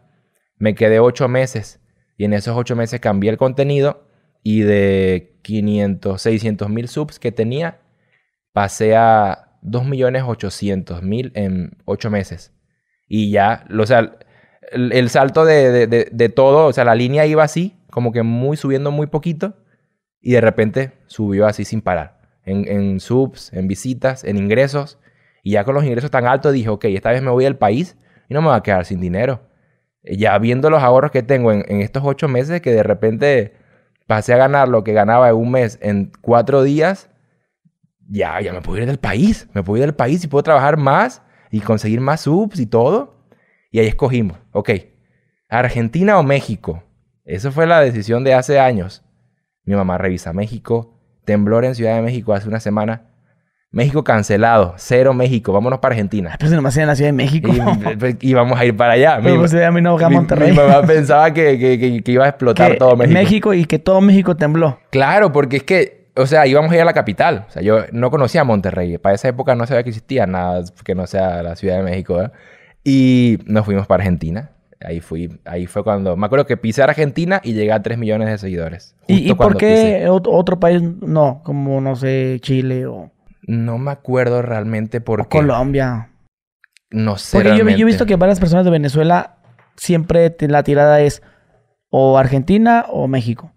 me quedé ocho meses y en esos ocho meses cambié el contenido y de 500, 600 mil subs que tenía, pasé a 2.800.000 en ocho meses. Y ya, o sea, el, salto de, de, todo, o sea, la línea iba así, como que muy subiendo muy poquito, y de repente subió así sin parar. En, subs, en visitas, en ingresos. Y ya con los ingresos tan altos dije, ok, esta vez me voy al país y no me voy a quedar sin dinero. Eh, ya viendo los ahorros que tengo en, estos ocho meses, que de repente pasé a ganar lo que ganaba en un mes en cuatro días ya, ya me puedo ir del país, me puedo ir del país y puedo trabajar más y conseguir más subs y todo. Y ahí escogimos, ok, Argentina o México. Esa fue la decisión de hace años. Mi mamá revisa México, temblor en Ciudad de México hace una semana. México cancelado, cero México, vámonos para Argentina. Ah, Pero pues si nomás en la Ciudad de México. Pues, y, vamos a ir para allá. Pues, mi, mamá pensaba que, que, iba a explotar todo México. México y que todo México tembló. Claro, porque es que o sea, íbamos a ir a la capital. O sea, yo no conocía Monterrey. Para esa época no sabía que existía nada que no sea la Ciudad de México. Y nos fuimos para Argentina. Ahí fui, ahí fue cuando, me acuerdo que pisé a Argentina y llegué a 3 millones de seguidores. ¿Y, por qué otro país no? Como, no sé, Chile o... No me acuerdo realmente por o qué. Colombia. No sé Porque realmente. Yo, yo he visto que varias personas de Venezuela siempre la tirada es o Argentina o México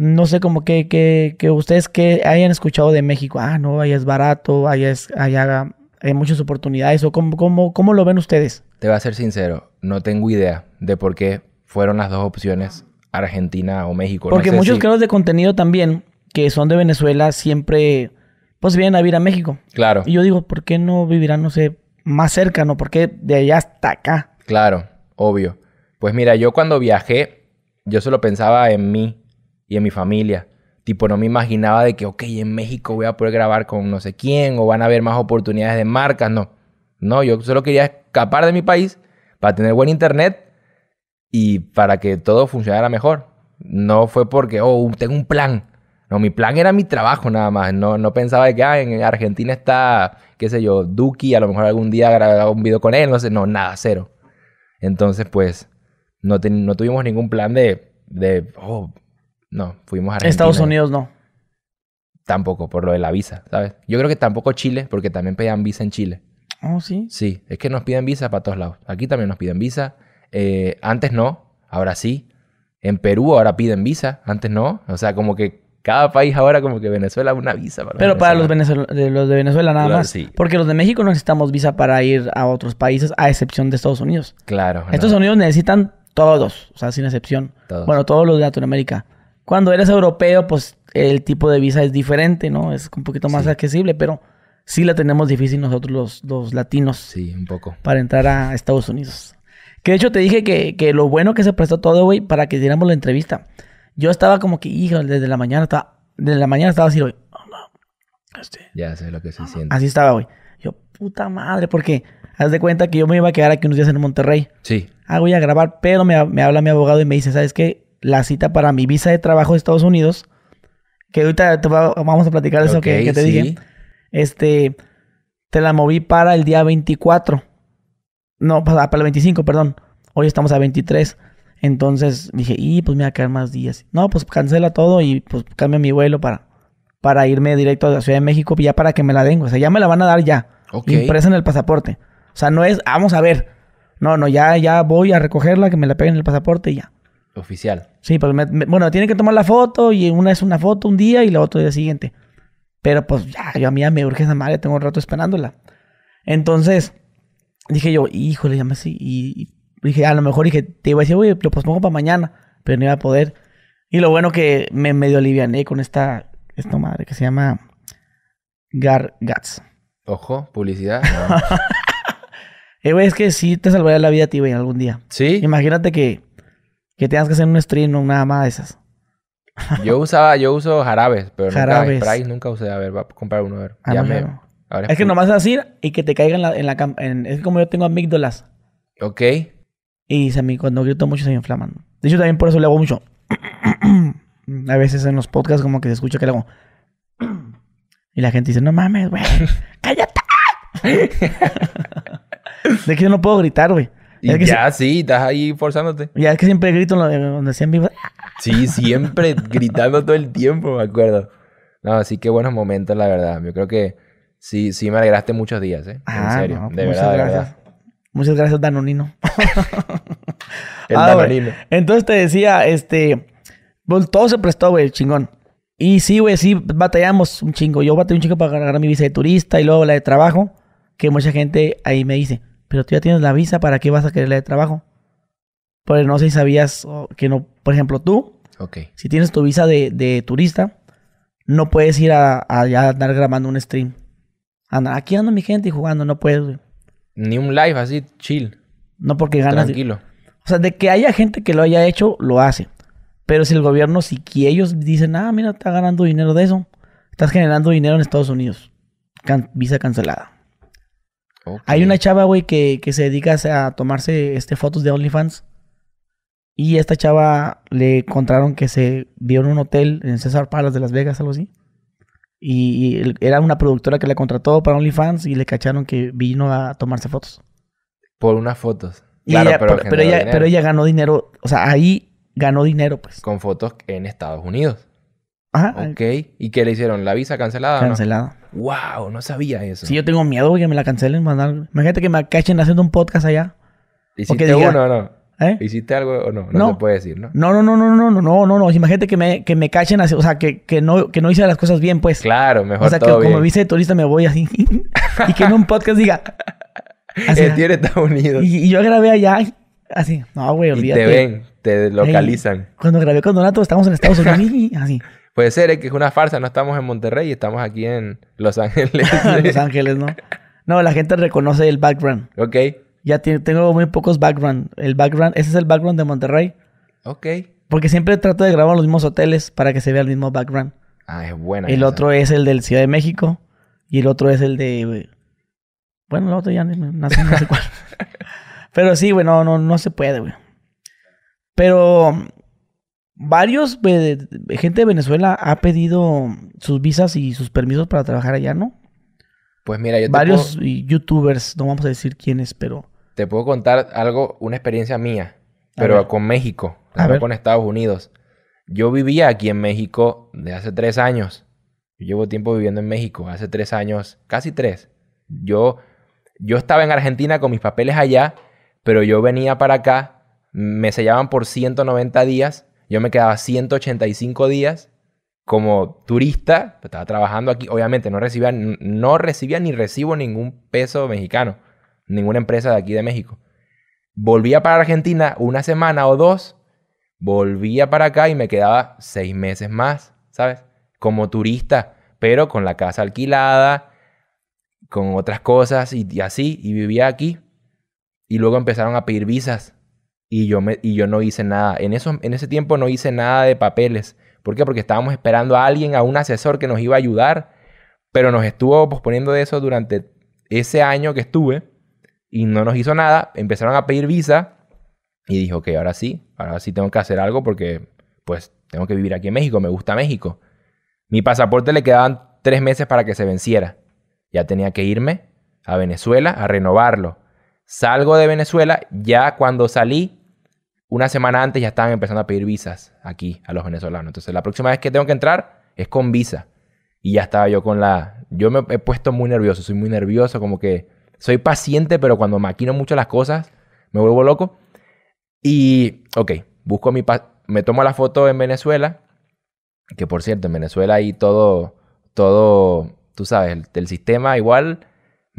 no sé cómo que, que, que, ustedes que hayan escuchado de México, ah, no, ahí es barato, ahí es, allá hay muchas oportunidades, o cómo, cómo, cómo lo ven ustedes. Te voy a ser sincero, no tengo idea de por qué fueron las dos opciones, Argentina o México. Porque muchos creadores de contenido también, que son de Venezuela, siempre, pues vienen a vivir a México. Claro. Y yo digo, ¿por qué no vivirán, no sé, más cerca, no? qué de allá hasta acá. Claro, obvio. Pues mira, yo cuando viajé, yo solo pensaba en mí y a mi familia. Tipo, no me imaginaba de que, ok, en México voy a poder grabar con no sé quién o van a haber más oportunidades de marcas. No. No, yo solo quería escapar de mi país para tener buen internet y para que todo funcionara mejor. No fue porque, oh, tengo un plan. No, mi plan era mi trabajo nada más. No, pensaba de que ah, en Argentina está, qué sé yo, Duki, a lo mejor algún día grabar un video con él, no sé, no, nada, cero. Entonces, pues, no, no tuvimos ningún plan de, de oh, no, fuimos a Estados Unidos no. Tampoco, por lo de la visa, ¿sabes? Yo creo que tampoco Chile, porque también pedían visa en Chile. Oh, sí. Sí, es que nos piden visa para todos lados. Aquí también nos piden visa. Eh, antes no, ahora sí. En Perú ahora piden visa, antes no. O sea, como que cada país ahora como que Venezuela una visa. Para Pero para los, de Venezuela nada más. Porque los de México no necesitamos visa para ir a otros países, a excepción de Estados Unidos. Claro. Estados Unidos necesitan todos, o sea, sin excepción. Bueno, todos los de Latinoamérica. Cuando eres europeo, pues el tipo de visa es diferente, ¿no? Es un poquito más accesible, pero sí la tenemos difícil nosotros los, latinos. Sí, un poco. Para entrar a Estados Unidos. Que de hecho te dije que, que lo bueno que se prestó todo, güey, para que diéramos la entrevista. Yo estaba como que, hijo, desde la mañana estaba, desde la mañana estaba así, güey. Este, ya sé lo que se ah, siente. Así estaba, güey. Yo, puta madre, porque haz de cuenta que yo me iba a quedar aquí unos días en Monterrey. Sí. Ah, voy a grabar, pero me, me habla mi abogado y me dice, ¿sabes qué? la cita para mi visa de trabajo de Estados Unidos, que ahorita vamos a platicar eso que, te dije. Este, te la moví para el día 24. No, pues, ah, para, el 25, perdón. Hoy estamos a 23. Entonces dije, y pues me va a quedar más días. No, pues cancela todo y pues cambia mi vuelo para, para irme directo a la Ciudad de México ya para que me la den. O sea, ya me la van a dar ya. Okay. Impresa en el pasaporte. O sea, no es, vamos a ver. No, no, ya, ya voy a recogerla, que me la peguen en el pasaporte y ya. Oficial. Sí, pero pues bueno, tiene que tomar la foto y una es una foto un día y la otra el día siguiente. Pero pues ya, yo a mí ya me urge esa madre, tengo un rato esperándola. Entonces, dije yo, híjole, ya me así. Y, dije, a lo mejor dije, te iba a decir, oye, lo pospongo para mañana, pero no iba a poder. Y lo bueno que me medio aliviané con esta, esta madre que se llama Gar Gats. Ojo, publicidad. Eh, güey, es que sí te salvaría la vida a ti, güey, algún día. Sí. Imagínate que que tengas que hacer un stream o nada más de esas. Yo usaba, yo uso jarabes, pero jarabes. nunca nunca usé. A ver, va a comprar uno, a ver. Ah, ya me, es, que nomás es así y que te caigan en la, es como yo tengo amígdalas. Ok. Y se cuando grito mucho se me inflaman. De hecho, también por eso le hago mucho. a veces en los podcasts como que se escucha que le hago. y la gente dice, no mames, güey. ¡Cállate! de que yo no puedo gritar, güey. Y ya, sí, estás ahí forzándote. Ya es que siempre grito donde hacían vivo. Sí, siempre gritando todo el tiempo, me acuerdo. No, sí, qué buenos momentos, la verdad. Yo creo que sí, sí me alegraste muchos días, ¿eh? En ah, serio, muchas gracias. Muchas gracias, Danonino. el ah, Danonino. Entonces te decía, este, pues, todo se prestó, güey, chingón. Y sí, güey, sí, batallamos un chingo. Yo batallé un chingo para ganar mi visa de turista y luego la de trabajo, que mucha gente ahí me dice, pero tú ya tienes la visa, ¿para qué vas a quererle de trabajo? Porque no sé si sabías que no, por ejemplo, tú, si tienes tu visa de, turista, no puedes ir a, andar grabando un stream. Andar, aquí ando mi gente y jugando, no puedes. Ni un live así, chill. No porque ganas. Tranquilo. O sea, de que haya gente que lo haya hecho, lo hace. Pero si el gobierno, si ellos dicen, ah, mira, está ganando dinero de eso, estás generando dinero en Estados Unidos. visa cancelada. Hay una chava, güey, que, se dedica a tomarse este, fotos de OnlyFans. Y esta chava le encontraron que se vio en un hotel en César Palace de Las Vegas, algo así. Y, era una productora que la contrató para OnlyFans y le cacharon que vino a tomarse fotos. Por unas fotos. pero, pero, ella, ganó dinero. O sea, ahí ganó dinero, pues. Con fotos en Estados Unidos. Ajá. Ok. ¿Y qué le hicieron? ¿La visa cancelada? Cancelada. No? Wow, no sabía eso. Sí, yo tengo miedo que me la cancelen. Imagínate que me cachen haciendo un podcast allá. ¿Hiciste uno o no? ¿Eh? ¿Hiciste algo o no? No, no? se puede decir, ¿no? No, no, no, no, no, no, no, no, Imagínate que me, que me cachen así, o sea, que, no, que no hice las cosas bien, pues. Claro, mejor. O sea, que como visa de turista me voy así. y que en un podcast diga. Así, tiene Estados Unidos. Y, yo grabé allá así. No, güey, olvídate. te ven, te localizan. cuando grabé con Donato, estamos en Estados Unidos. así. Puede ser, que es una farsa, no estamos en Monterrey, estamos aquí en Los Ángeles. Los Ángeles, ¿no? No, la gente reconoce el background. Ok. Ya tengo muy pocos background. El background, ese es el background de Monterrey. Ok. Porque siempre trato de grabar los mismos hoteles para que se vea el mismo background. Ah, es buena. El otro es el del Ciudad de México y el otro es el de... Bueno, el otro ya no, sé, cuál. Pero sí, güey, no, no, no se puede, güey. Pero varios eh, gente de Venezuela ha pedido sus visas y sus permisos para trabajar allá, ¿no? Pues mira, yo te varios eh, youtubers, no vamos a decir quiénes, pero te puedo contar algo, una experiencia mía, pero con México, ver. con Estados Unidos. Yo vivía aquí en México de hace tres años. Yo llevo tiempo viviendo en México, hace tres años, casi tres. Yo, yo estaba en Argentina con mis papeles allá, pero yo venía para acá, me sellaban por 190 días yo me quedaba 185 días como turista, pues, estaba trabajando aquí, obviamente no recibía, no recibía ni recibo ningún peso mexicano, ninguna empresa de aquí de México. Volvía para Argentina una semana o dos, volvía para acá y me quedaba seis meses más, ¿sabes? Como turista, pero con la casa alquilada, con otras cosas y así, y vivía aquí. Y luego empezaron a pedir visas y yo, me, y yo no hice nada. En, eso, en ese tiempo no hice nada de papeles. ¿Por qué? Porque estábamos esperando a alguien, a un asesor que nos iba a ayudar, pero nos estuvo posponiendo de eso durante ese año que estuve y no nos hizo nada. Empezaron a pedir visa y dijo que ahora sí, ahora sí tengo que hacer algo porque pues tengo que vivir aquí en México, me gusta México. Mi pasaporte le quedaban tres meses para que se venciera. Ya tenía que irme a Venezuela a renovarlo. Salgo de Venezuela, ya cuando salí una semana antes ya estaban empezando a pedir visas aquí a los venezolanos. Entonces la próxima vez que tengo que entrar es con visa. Y ya estaba yo con la... Yo me he puesto muy nervioso, soy muy nervioso, como que soy paciente, pero cuando maquino mucho las cosas me vuelvo loco. Y, ok, busco mi... Me tomo la foto en Venezuela, que por cierto, en Venezuela hay todo, todo, tú sabes, el sistema igual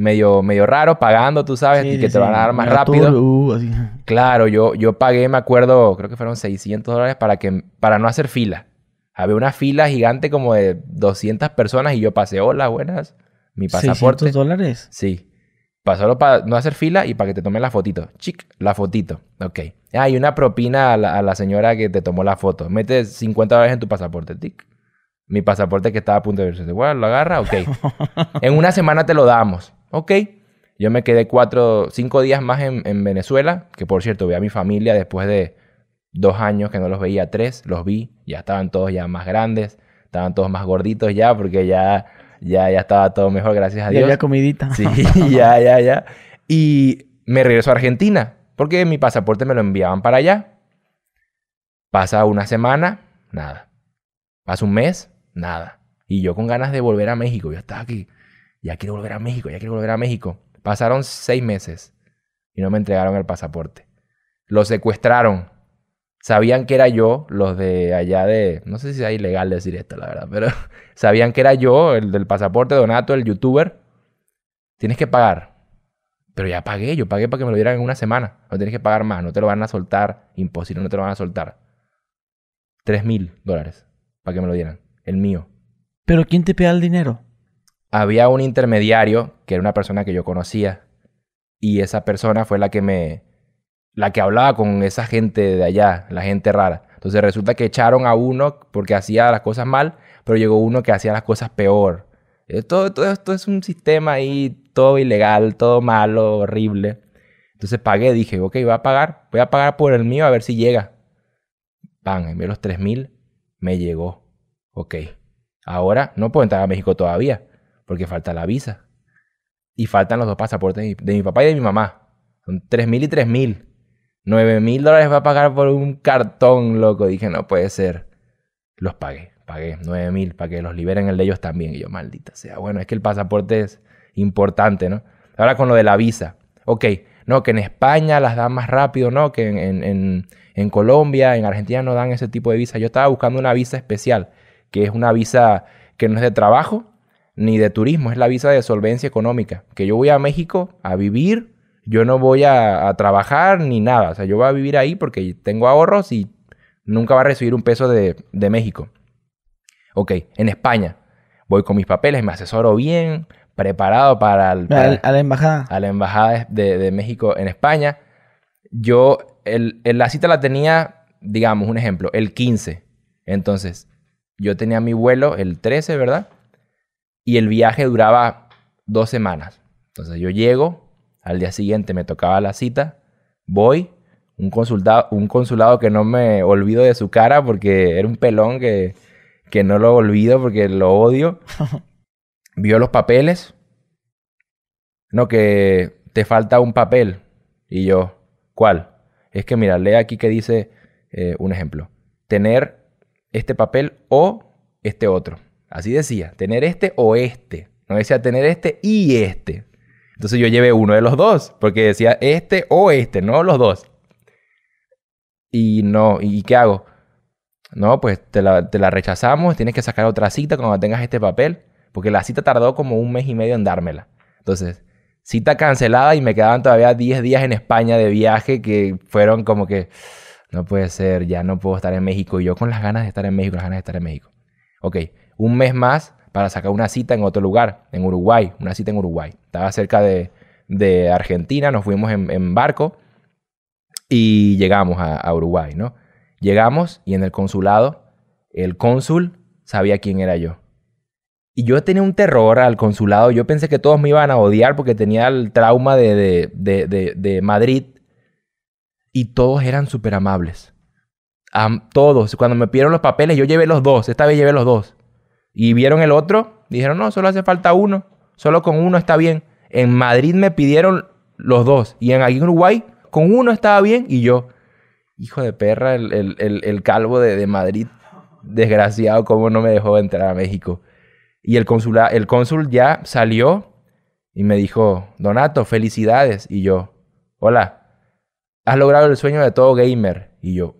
medio, medio raro pagando, tú sabes, y que te van a dar más rápido. Uh, claro, yo, yo pagué, me acuerdo, creo que fueron 600 dólares para, que, para no hacer fila. Había una fila gigante como de 200 personas y yo pasé, hola, buenas, mi pasaporte. ¿600 dólares? Sí. Pasó para no hacer fila y para que te tomen la fotito. Chic, la fotito. Ok. Ah, una propina a la, señora que te tomó la foto. Mete 50 dólares en tu pasaporte. Tic. Mi pasaporte que estaba a punto de verse. igual lo agarra, ok. en una semana te lo damos. Ok. Yo me quedé cuatro, cinco días más en, Venezuela, que por cierto, vi a mi familia después de dos años que no los veía, tres, los vi, ya estaban todos ya más grandes, estaban todos más gorditos ya, porque ya, ya, ya estaba todo mejor, gracias a Dios. Ya había comidita. Sí, ya, ya, ya. Y me regreso a Argentina, porque mi pasaporte me lo enviaban para allá. Pasa una semana, nada. Pasa un mes, nada. Y yo con ganas de volver a México, yo estaba aquí ya quiero volver a México, ya quiero volver a México. Pasaron seis meses y no me entregaron el pasaporte. Lo secuestraron. Sabían que era yo, los de allá de... No sé si es ilegal decir esto, la verdad, pero sabían que era yo, el del pasaporte Donato, el youtuber. Tienes que pagar. Pero ya pagué, yo pagué para que me lo dieran en una semana. No tienes que pagar más, no te lo van a soltar. Imposible, no te lo van a soltar. Tres mil dólares para que me lo dieran, el mío. ¿Pero quién te pega el dinero? había un intermediario que era una persona que yo conocía y esa persona fue la que me la que hablaba con esa gente de allá, la gente rara. Entonces resulta que echaron a uno porque hacía las cosas mal, pero llegó uno que hacía las cosas peor. Eh, todo, todo esto es un sistema ahí, todo ilegal, todo malo, horrible. Entonces pagué, dije, ok, voy a pagar, voy a pagar por el mío a ver si llega. Pan, envié los 3.000, me llegó. Ok, ahora no puedo entrar a México todavía porque falta la visa. Y faltan los dos pasaportes de mi, papá y de mi mamá. Son 3.000 y 3.000. 9.000 dólares va a pagar por un cartón, loco. Dije, no puede ser. Los pagué, pagué 9.000 para que los liberen el de ellos también. Y yo, maldita sea. Bueno, es que el pasaporte es importante, ¿no? Ahora con lo de la visa. Ok, no, que en España las dan más rápido, ¿no? Que en, en Colombia, en Argentina no dan ese tipo de visa. Yo estaba buscando una visa especial, que es una visa que no es de trabajo, ni de turismo, es la visa de solvencia económica, que yo voy a México a vivir, yo no voy a, trabajar ni nada, o sea, yo voy a vivir ahí porque tengo ahorros y nunca va a recibir un peso de, México. Ok, en España, voy con mis papeles, me asesoro bien, preparado para, a, la embajada. A la embajada de, México en España. Yo, la cita la tenía, digamos, un ejemplo, el 15. Entonces, yo tenía mi vuelo el 13, ¿verdad? y el viaje duraba dos semanas. Entonces yo llego, al día siguiente me tocaba la cita, voy, un consulado, un consulado que no me olvido de su cara porque era un pelón que, que no lo olvido porque lo odio. Vio los papeles. No, que te falta un papel. Y yo, ¿cuál? Es que mira, lee aquí que dice eh, un ejemplo. Tener este papel o este otro. Así decía, tener este o este. No decía tener este y este. Entonces yo llevé uno de los dos, porque decía este o este, no los dos. Y no, ¿y qué hago? No, pues te la, rechazamos, tienes que sacar otra cita cuando tengas este papel, porque la cita tardó como un mes y medio en dármela. Entonces, cita cancelada y me quedaban todavía 10 días en España de viaje que fueron como que, no puede ser, ya no puedo estar en México. Y yo con las ganas de estar en México, las ganas de estar en México. Ok, un mes más para sacar una cita en otro lugar, en Uruguay, una cita en Uruguay. Estaba cerca de, Argentina, nos fuimos en, barco y llegamos a, Uruguay, ¿no? Llegamos y en el consulado, el cónsul sabía quién era yo. Y yo tenía un terror al consulado. Yo pensé que todos me iban a odiar porque tenía el trauma de, de, de, de Madrid. Y todos eran súper amables. A todos. Cuando me pidieron los papeles, yo llevé los dos. Esta vez llevé los dos. Y vieron el otro, dijeron, no, solo hace falta uno. Solo con uno está bien. En Madrid me pidieron los dos. Y en aquí en Uruguay, con uno estaba bien y yo. Hijo de perra, el, el, calvo de, Madrid, desgraciado, cómo no me dejó entrar a México. Y el, consul el cónsul ya salió y me dijo, Donato, felicidades. Y yo, hola, has logrado el sueño de todo gamer. Y yo,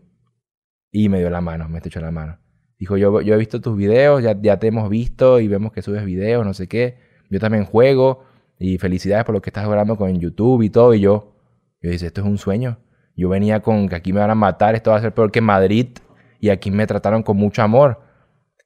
y me dio la mano, me estrechó la mano. Dijo, yo, yo he visto tus videos, ya, ya te hemos visto y vemos que subes videos, no sé qué. Yo también juego y felicidades por lo que estás logrando con YouTube y todo. Y yo, yo dije, esto es un sueño. Yo venía con que aquí me van a matar, esto va a ser peor que Madrid y aquí me trataron con mucho amor.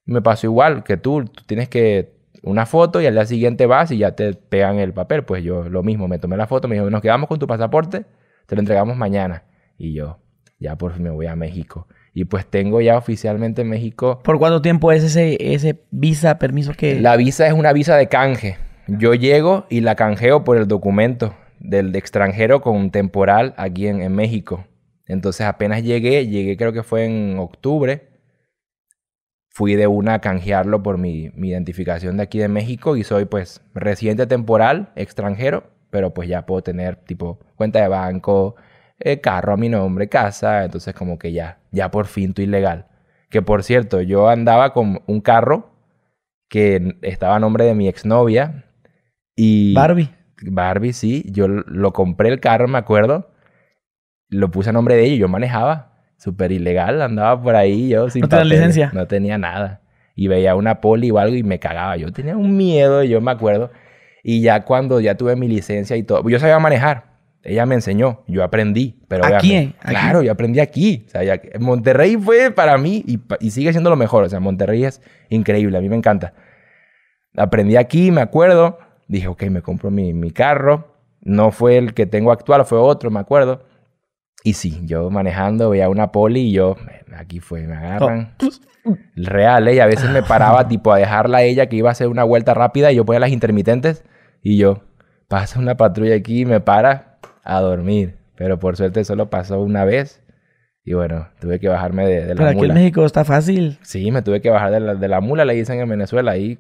Me pasó igual que tú, tú tienes que una foto y al día siguiente vas y ya te pegan el papel. Pues yo lo mismo, me tomé la foto, me dijo, nos quedamos con tu pasaporte, te lo entregamos mañana. Y yo, ya por fin me voy a México. Y pues tengo ya oficialmente en México. ¿Por cuánto tiempo es ese, ese visa, permiso que...? La visa es una visa de canje. Yo llego y la canjeo por el documento del extranjero con un temporal aquí en, en México. Entonces apenas llegué, llegué creo que fue en octubre, fui de una a canjearlo por mi, mi, identificación de aquí de México y soy pues residente temporal, extranjero, pero pues ya puedo tener tipo cuenta de banco, eh, carro a mi nombre, casa, entonces como que ya, ya por fin tu ilegal. Que por cierto, yo andaba con un carro que estaba a nombre de mi exnovia y... Barbie. Barbie, sí, yo lo compré el carro, me acuerdo, lo puse a nombre de ella y yo manejaba, súper ilegal, andaba por ahí yo sin... No licencia. No tenía nada. Y veía una poli o algo y me cagaba, yo tenía un miedo, yo me acuerdo. Y ya cuando ya tuve mi licencia y todo, yo sabía manejar, ella me enseñó, yo aprendí. Pero ¿A claro, yo aprendí aquí. Monterrey fue para mí y, sigue siendo lo mejor. O sea, Monterrey es increíble, a mí me encanta. Aprendí aquí, me acuerdo. Dije, ok, me compro mi, carro. No fue el que tengo actual, fue otro, me acuerdo. Y sí, yo manejando veía una poli y yo, aquí fue, me agarran. Real, ¿eh? Y a veces me paraba tipo a dejarla a ella que iba a hacer una vuelta rápida y yo ponía las intermitentes y yo, pasa una patrulla aquí, y me para, a dormir. Pero por suerte solo pasó una vez. Y bueno, tuve que bajarme de, la mula. Pero aquí en México está fácil. Sí, me tuve que bajar de la, mula, le dicen en Venezuela, ahí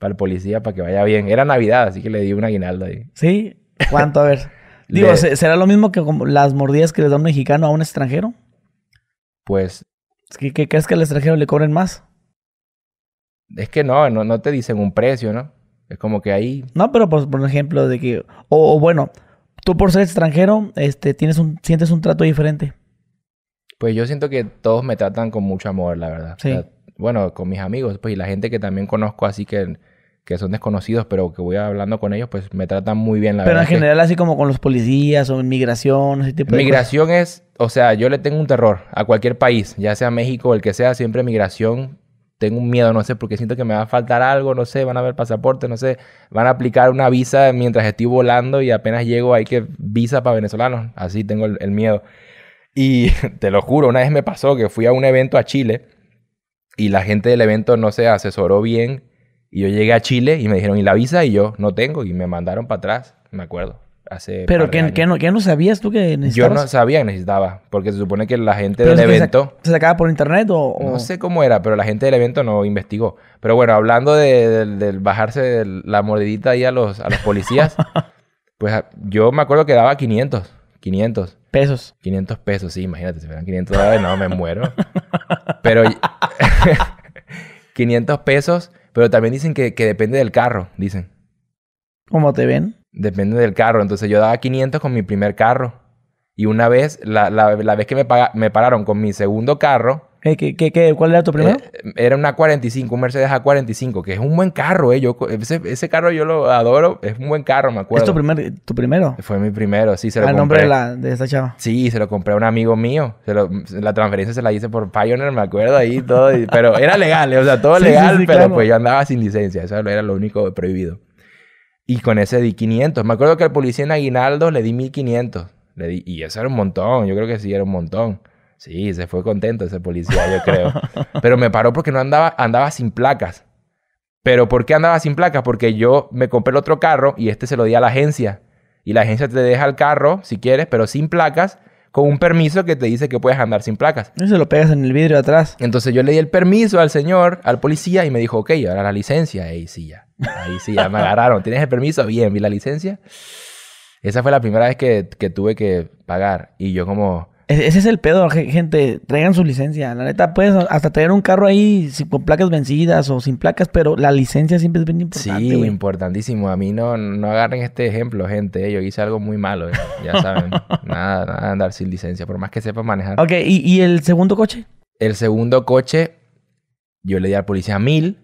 para el policía, para que vaya bien. Era Navidad, así que le di una aguinaldo ahí. ¿Sí? ¿Cuánto? A ver. Digo, ¿será lo mismo que las mordidas que le da un mexicano a un extranjero? Pues... ¿Qué, crees que al extranjero le cobren más? Es que no, no, no, te dicen un precio, ¿no? Es como que ahí... No, pero por, pues, por ejemplo de que... o, o bueno, tú por ser extranjero, este, tienes un, sientes un trato diferente. Pues yo siento que todos me tratan con mucho amor, la verdad. bueno, con mis amigos, pues, y la gente que también conozco así que, que son desconocidos, pero que voy hablando con ellos, pues me tratan muy bien, la verdad. Pero en general, así como con los policías o en migración, ese tipo de Migración es, o sea, yo le tengo un terror a cualquier país, ya sea México o el que sea, siempre migración tengo un miedo, no sé, porque siento que me va a faltar algo, no sé, van a ver pasaporte, no sé, van a aplicar una visa mientras estoy volando y apenas llego hay que visa para venezolanos, así tengo el, el miedo. Y te lo juro, una vez me pasó que fui a un evento a Chile y la gente del evento no se asesoró bien y yo llegué a Chile y me dijeron, ¿y la visa? Y yo, no tengo, y me mandaron para atrás, me acuerdo. Pero que, no, no sabías tú que necesitabas. Yo no sabía que necesitaba, porque se supone que la gente del evento... Se, sacaba por internet o, No sé cómo era, pero la gente del evento no investigó. Pero bueno, hablando de, del, bajarse la mordidita ahí a los, policías, pues ah, yo me acuerdo que daba 500. 500. Pesos. 500 pesos, sí, imagínate, si fueran 500 dólares, no, me muero. Pero 500 pesos, pero también dicen que depende del carro, dicen. ¿Cómo te ven? Depende del carro. Entonces yo daba 500 con mi primer carro. Y una vez, la, vez que me, me pararon con mi segundo carro, eh, ¿Qué, cuál era tu primero? Eh, era una 45, un Mercedes A45, que es un buen carro, ¿eh? Yo, ese, carro yo lo adoro, es un buen carro, me acuerdo. ¿Es tu, primer, tu primero? Fue mi primero, sí, se lo Al compré. nombre de, la, de chava? Sí, se lo compré a un amigo mío. Se la transferencia se la hice por Pioneer, me acuerdo ahí todo. pero era legal, o sea, todo legal, pero pues yo andaba sin licencia. Eso era lo único prohibido. Y con ese di 500. Me acuerdo que al policía en Aguinaldo le di 1500. Le di, y eso era un montón. Yo creo que sí era un montón. Sí, se fue contento ese policía, yo creo. Pero me paró porque no andaba, andaba sin placas. Pero ¿por qué andaba sin placas? Porque yo me compré el otro carro y este se lo di a la agencia. Y la agencia te deja el carro, si quieres, pero sin placas con un permiso que te dice que puedes andar sin placas. se lo pegas en el vidrio de atrás. Entonces yo le di el permiso al señor, al policía, y me dijo, ok, ahora la licencia. Ahí sí, ya. Ahí sí, ya me agarraron. ¿Tienes el permiso? Bien, vi la licencia. Esa fue la primera vez que, que tuve que pagar. Y yo como, e-, ese es el pedo, gente. Traigan su licencia. La neta, puedes hasta traer un carro ahí con placas vencidas o sin placas, pero la licencia siempre es bien importante. Sí, importantísimo. A mí no, no agarren este ejemplo, gente. Eh. Yo hice algo muy malo, eh. ya saben. nada, nada andar sin licencia, por más que sepa manejar. Ok, ¿y, el segundo coche? El segundo coche, yo le di al policía mil,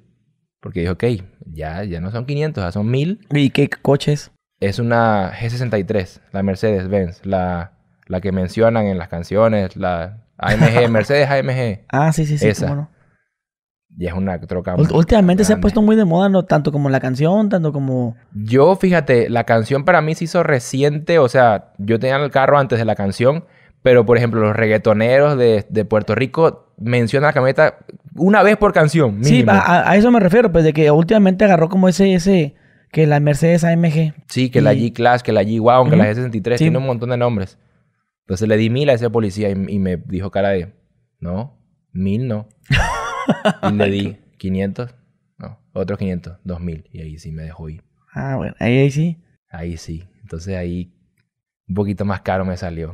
porque dijo, ok, ya, ya no son 500, ya son mil. ¿Y qué coches es? Es una G63, la Mercedes-Benz, la la que mencionan en las canciones, la AMG, Mercedes AMG. Ah, sí, sí, sí. Cómo no. Y es una troca. Últimamente se ha puesto muy de moda, ¿no? Tanto como la canción, tanto como. Yo, fíjate, la canción para mí se hizo reciente, o sea, yo tenía el carro antes de la canción, pero por ejemplo, los reggaetoneros de, Puerto Rico mencionan la camioneta una vez por canción. Sí, a, eso me refiero, pues de que últimamente agarró como ese. ese que la Mercedes AMG. Sí, que la G-Class, que la G-Wagon, que la G63, tiene un montón de nombres. Entonces le di mil a ese policía y, me dijo cara de, no, mil no. y le di 500, no, otros 500, mil. Y ahí sí me dejó ir. Ah, bueno, ahí, ahí sí. Ahí sí. Entonces ahí un poquito más caro me salió.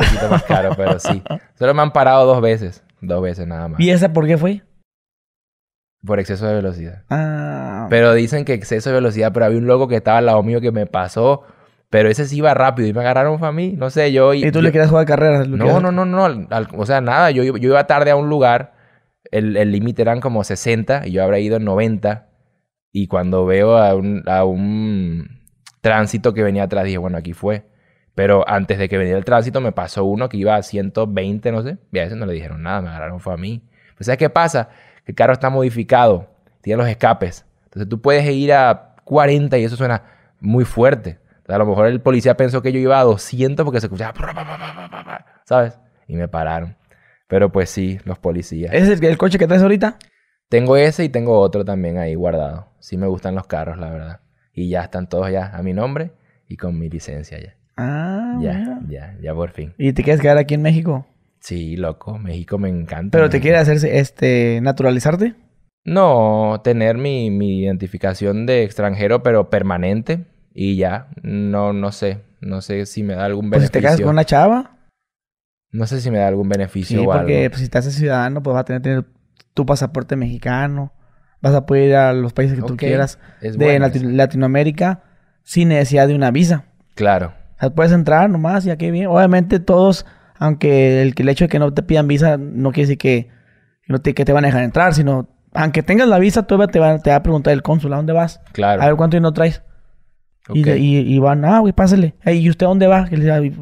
Un poquito más caro, pero sí. Solo me han parado dos veces. Dos veces nada más. ¿Y esa por qué fue? Por exceso de velocidad. Ah. Pero dicen que exceso de velocidad, pero había un loco que estaba al lado mío que me pasó pero ese sí iba rápido y me agarraron fue a mí. No sé, yo... ¿Y tú le querías jugar carreras? No, no, no, no, o sea, nada. Yo, iba tarde a un lugar. El límite eran como 60 y yo habría ido en 90. Y cuando veo a un, tránsito que venía atrás, dije, bueno, aquí fue. Pero antes de que venía el tránsito me pasó uno que iba a 120, no sé. Y a ese no le dijeron nada, me agarraron fue a mí. Pues ¿sabes qué pasa? Que el carro está modificado, tiene los escapes. Entonces tú puedes ir a 40 y eso suena muy fuerte a lo mejor el policía pensó que yo iba a 200 porque se escuchaba, ¿sabes? Y me pararon. Pero pues sí, los policías. es el, coche que traes ahorita? Tengo ese y tengo otro también ahí guardado. Sí me gustan los carros, la verdad. Y ya están todos ya a mi nombre y con mi licencia ya. Ah. Ya, ya, ya por fin. ¿Y te quieres quedar aquí en México? Sí, loco, México me encanta. ¿Pero te quieres hacer este naturalizarte? No, tener mi, mi identificación de extranjero, pero permanente. Y ya, no, no sé. No sé si me da algún beneficio. Pues si te casas con una chava. No sé si me da algún beneficio sí, porque si te haces ciudadano, pues vas a tener, tener, tu pasaporte mexicano. Vas a poder ir a los países que tú quieras de Latinoamérica sin necesidad de una visa. Claro. O sea, puedes entrar nomás y aquí bien. Obviamente todos, aunque el, hecho de que no te pidan visa no quiere decir que, no te, que te van a dejar entrar, sino aunque tengas la visa, Tú te va, te a preguntar el cónsul, ¿a dónde vas? Claro. A ver cuánto dinero traes. Y, van, ah, güey, pásale. ¿Y usted dónde va?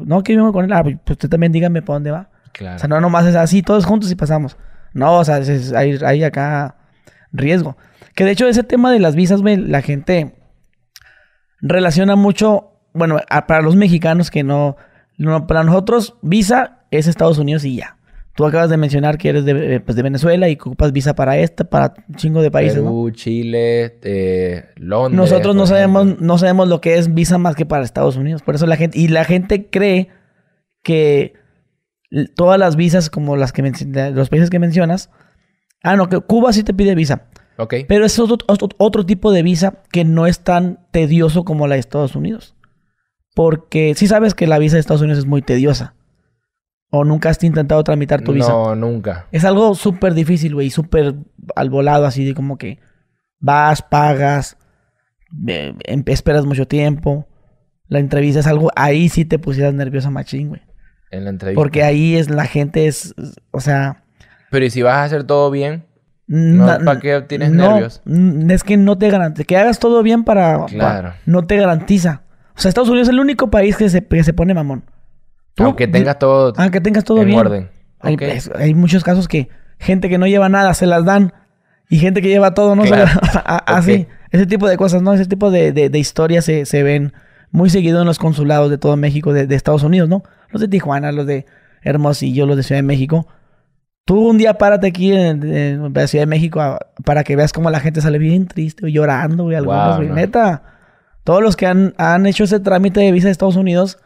no, que vengo con él. Ah, pues, pues usted también dígame para dónde va. O sea, no nomás es así, todos juntos y pasamos. No, o sea, hay, acá riesgo. Que de hecho ese tema de las visas, güey, la gente relaciona mucho, bueno, para los mexicanos que no, no, para nosotros visa es Estados Unidos y ya. Tú acabas de mencionar que eres de, eh, pues, Venezuela y que ocupas visa para este, para un chingo de países. Perú, Chile, eh, Londres. Nosotros no sabemos, no sabemos lo que es visa más que para Estados Unidos. Por eso la gente, y la gente cree que todas las visas, como las que los países que mencionas, ah, no, que Cuba sí te pide visa. Ok. Pero es otro tipo de visa que no es tan tedioso como la de Estados Unidos. Porque sí sabes que la visa de Estados Unidos es muy tediosa. ¿O nunca has intentado tramitar tu visa? No, nunca. Es algo súper difícil, güey, súper al volado, así de como que vas, pagas, em, esperas mucho tiempo. La entrevista es algo, ahí sí te pusieras nerviosa machín, güey. En la entrevista. Porque ahí es, la gente es, o sea... Pero ¿y si vas a hacer todo bien? No, ¿Para qué tienes no, Es que no te garantiza. Que hagas todo bien para... Claro. no te garantiza. O sea, Estados Unidos es el único país que se, que se pone mamón aunque tengas todo, aunque tengas todo en bien. orden. Hay, pues, hay, muchos casos que gente que no lleva nada se las dan y gente que lleva todo no se las Así, ese tipo de cosas, ¿no? Ese tipo de, historias se, ven muy seguido en los consulados de todo México, de, Estados Unidos, ¿no? Los de Tijuana, los de Hermosillo, los de Ciudad de México. Tú un día párate aquí en, Ciudad de México para que veas cómo la gente sale bien triste, O llorando, güey, Algo así. Neta, todos los que han hecho ese trámite de visa de Estados Unidos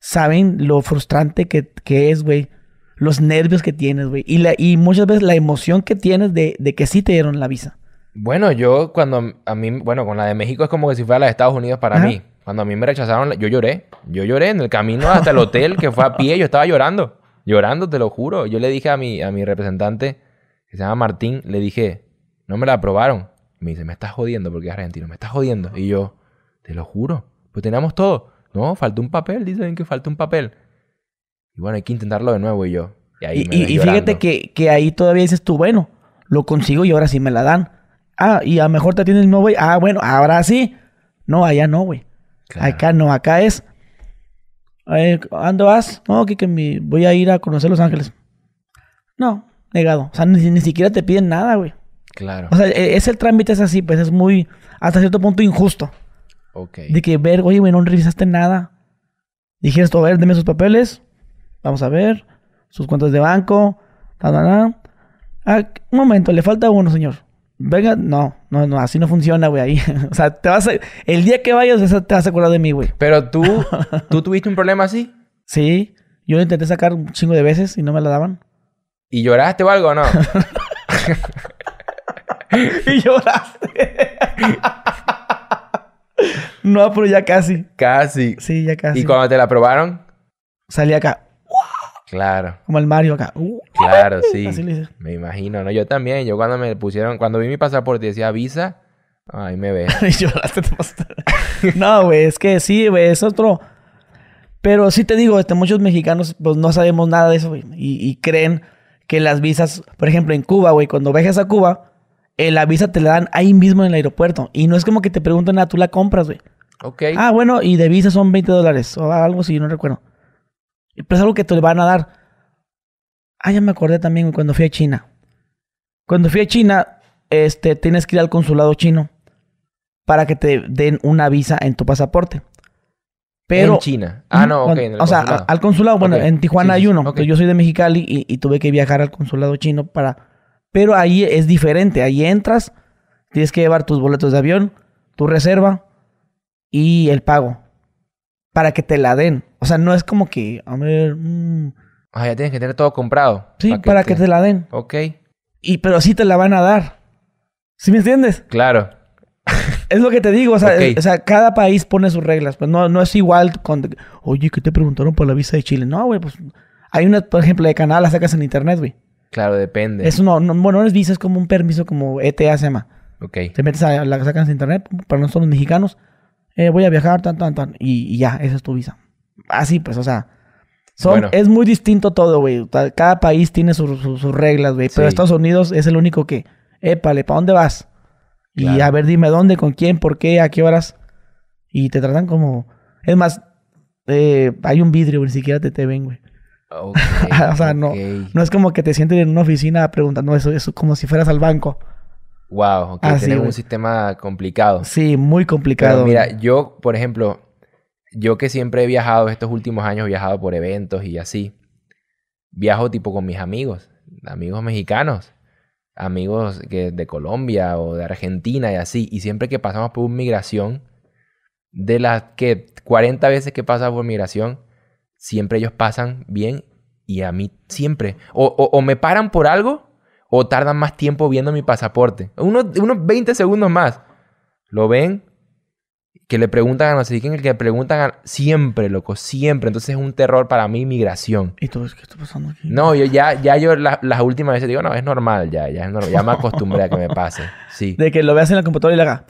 saben lo frustrante que, que es, güey. Los nervios que tienes, güey. Y, y muchas veces la emoción que tienes de, que sí te dieron la visa. Bueno, yo cuando a mí, bueno, con la de México es como que si fuera la de Estados Unidos para mí. Cuando a mí me rechazaron, yo lloré. Yo lloré en el camino hasta el hotel que fue a pie, yo estaba llorando. Llorando, te lo juro. Yo le dije a mi, a mi representante, que se llama Martín, le dije, no me la aprobaron. Me dice, me estás jodiendo porque es argentino, me estás jodiendo. Y yo, te lo juro, pues teníamos todo. No, faltó un papel, bien que falta un papel. Y bueno, hay que intentarlo de nuevo y yo. Y, ahí fíjate que, ahí todavía dices tú, bueno, lo consigo y ahora sí me la dan. Ah, y a lo mejor te tienes no, güey. Ah, bueno, ahora sí. No, allá no, güey. Acá no, acá es. ¿Ando eh, vas? No, que, que voy a ir a conocer Los Ángeles. No, negado. O sea, ni, siquiera te piden nada, güey. Claro. O sea, e, ese trámite es así, pues es muy, hasta cierto punto, injusto. De que, ver, oye, güey, no revisaste nada. Dije esto, a ver, deme sus papeles. Vamos a ver. Sus cuentas de banco. Ah, un momento, le falta uno, señor. Venga, no, no, no, así no funciona, güey, ahí. o sea, te vas el día que vayas te vas a acordar de mí, güey. Pero tú, ¿tú tuviste un problema así? Sí, yo lo intenté sacar un chingo de veces y no me la daban. ¿Y lloraste o algo o no? y lloraste. No, pero ya casi. Casi. Sí, ya casi. ¿Y cuando te la probaron? Salí acá. Claro. Como el Mario acá. Claro, sí. Me imagino, ¿no? Yo también. Yo cuando me pusieron, cuando vi mi pasaporte decía visa, ahí me ve. No, güey, es que sí, güey, es otro. Pero sí te digo, este, muchos mexicanos pues, no sabemos nada de eso, Y, creen que las visas, por ejemplo, en Cuba, güey, cuando viajas a Cuba, eh, la visa te la dan ahí mismo en el aeropuerto. Y no es como que te preguntan, ah, tú la compras, güey. Ok. Ah, bueno, y de visa son 20 dólares o algo así, no recuerdo. Pero es algo que te van a dar. Ah, ya me acordé también cuando fui a China. Cuando fui a China, este, tienes que ir al consulado chino para que te den una visa en tu pasaporte. Pero, en China. Ah, no, ok. o sea, al consulado, bueno, en Tijuana hay uno. Yo soy de Mexicali y, tuve que viajar al consulado chino para pero ahí es diferente, ahí entras, tienes que llevar tus boletos de avión, tu reserva y el pago para que te la den. O sea, no es como que, a ver... Mm. Ah, ya tienes que tener todo comprado. Sí, para, que, te... la den. Ok. Y pero sí te la van a dar. ¿Sí me entiendes? Claro. Es lo que te digo, o sea, cada país pone sus reglas, pues no, no es igual con, oye, ¿qué te preguntaron por la visa de Chile? No, güey, pues hay una, por ejemplo, de Canadá, la sacas en internet, güey. Claro, depende. Eso no, bueno, no es visa, es como un permiso como ETA se llama. Ok. Te metes a la sacas de internet, para nosotros los mexicanos, eh, voy a viajar, tan, tan, tan, y, ya, esa es tu visa. Así pues, o sea, son, es muy distinto todo, güey. Cada país tiene sus reglas, güey. Pero Estados Unidos es el único que, épale, ¿para dónde vas? Y a ver, dime dónde, con quién, por qué, a qué horas. Y te tratan como... Es más, eh, hay un vidrio, ni siquiera te, te ven, güey. o sea, no, no es como que te sienten en una oficina preguntando eso, eso como si fueras al banco. Wow, ok. Ah, un sistema complicado. Sí, muy complicado. mira, yo, por ejemplo, yo que siempre he viajado, estos últimos años he viajado por eventos y así, viajo tipo con mis amigos, amigos mexicanos, amigos de Colombia o de Argentina y así, y siempre que pasamos por migración, de las que 40 veces que pasas por migración, siempre ellos pasan bien y a mí siempre. O, me paran por algo o tardan más tiempo viendo mi pasaporte. Unos, unos 20 segundos más. Lo ven, que le preguntan a no sé que le preguntan a... Siempre, loco, siempre. Entonces es un terror para mí migración. ¿Y tú, qué está pasando aquí? No, yo ya, ya yo las últimas veces digo, no, es normal ya, ya Ya me acostumbré a que me pase, sí. De que lo veas en la computadora y le hagas...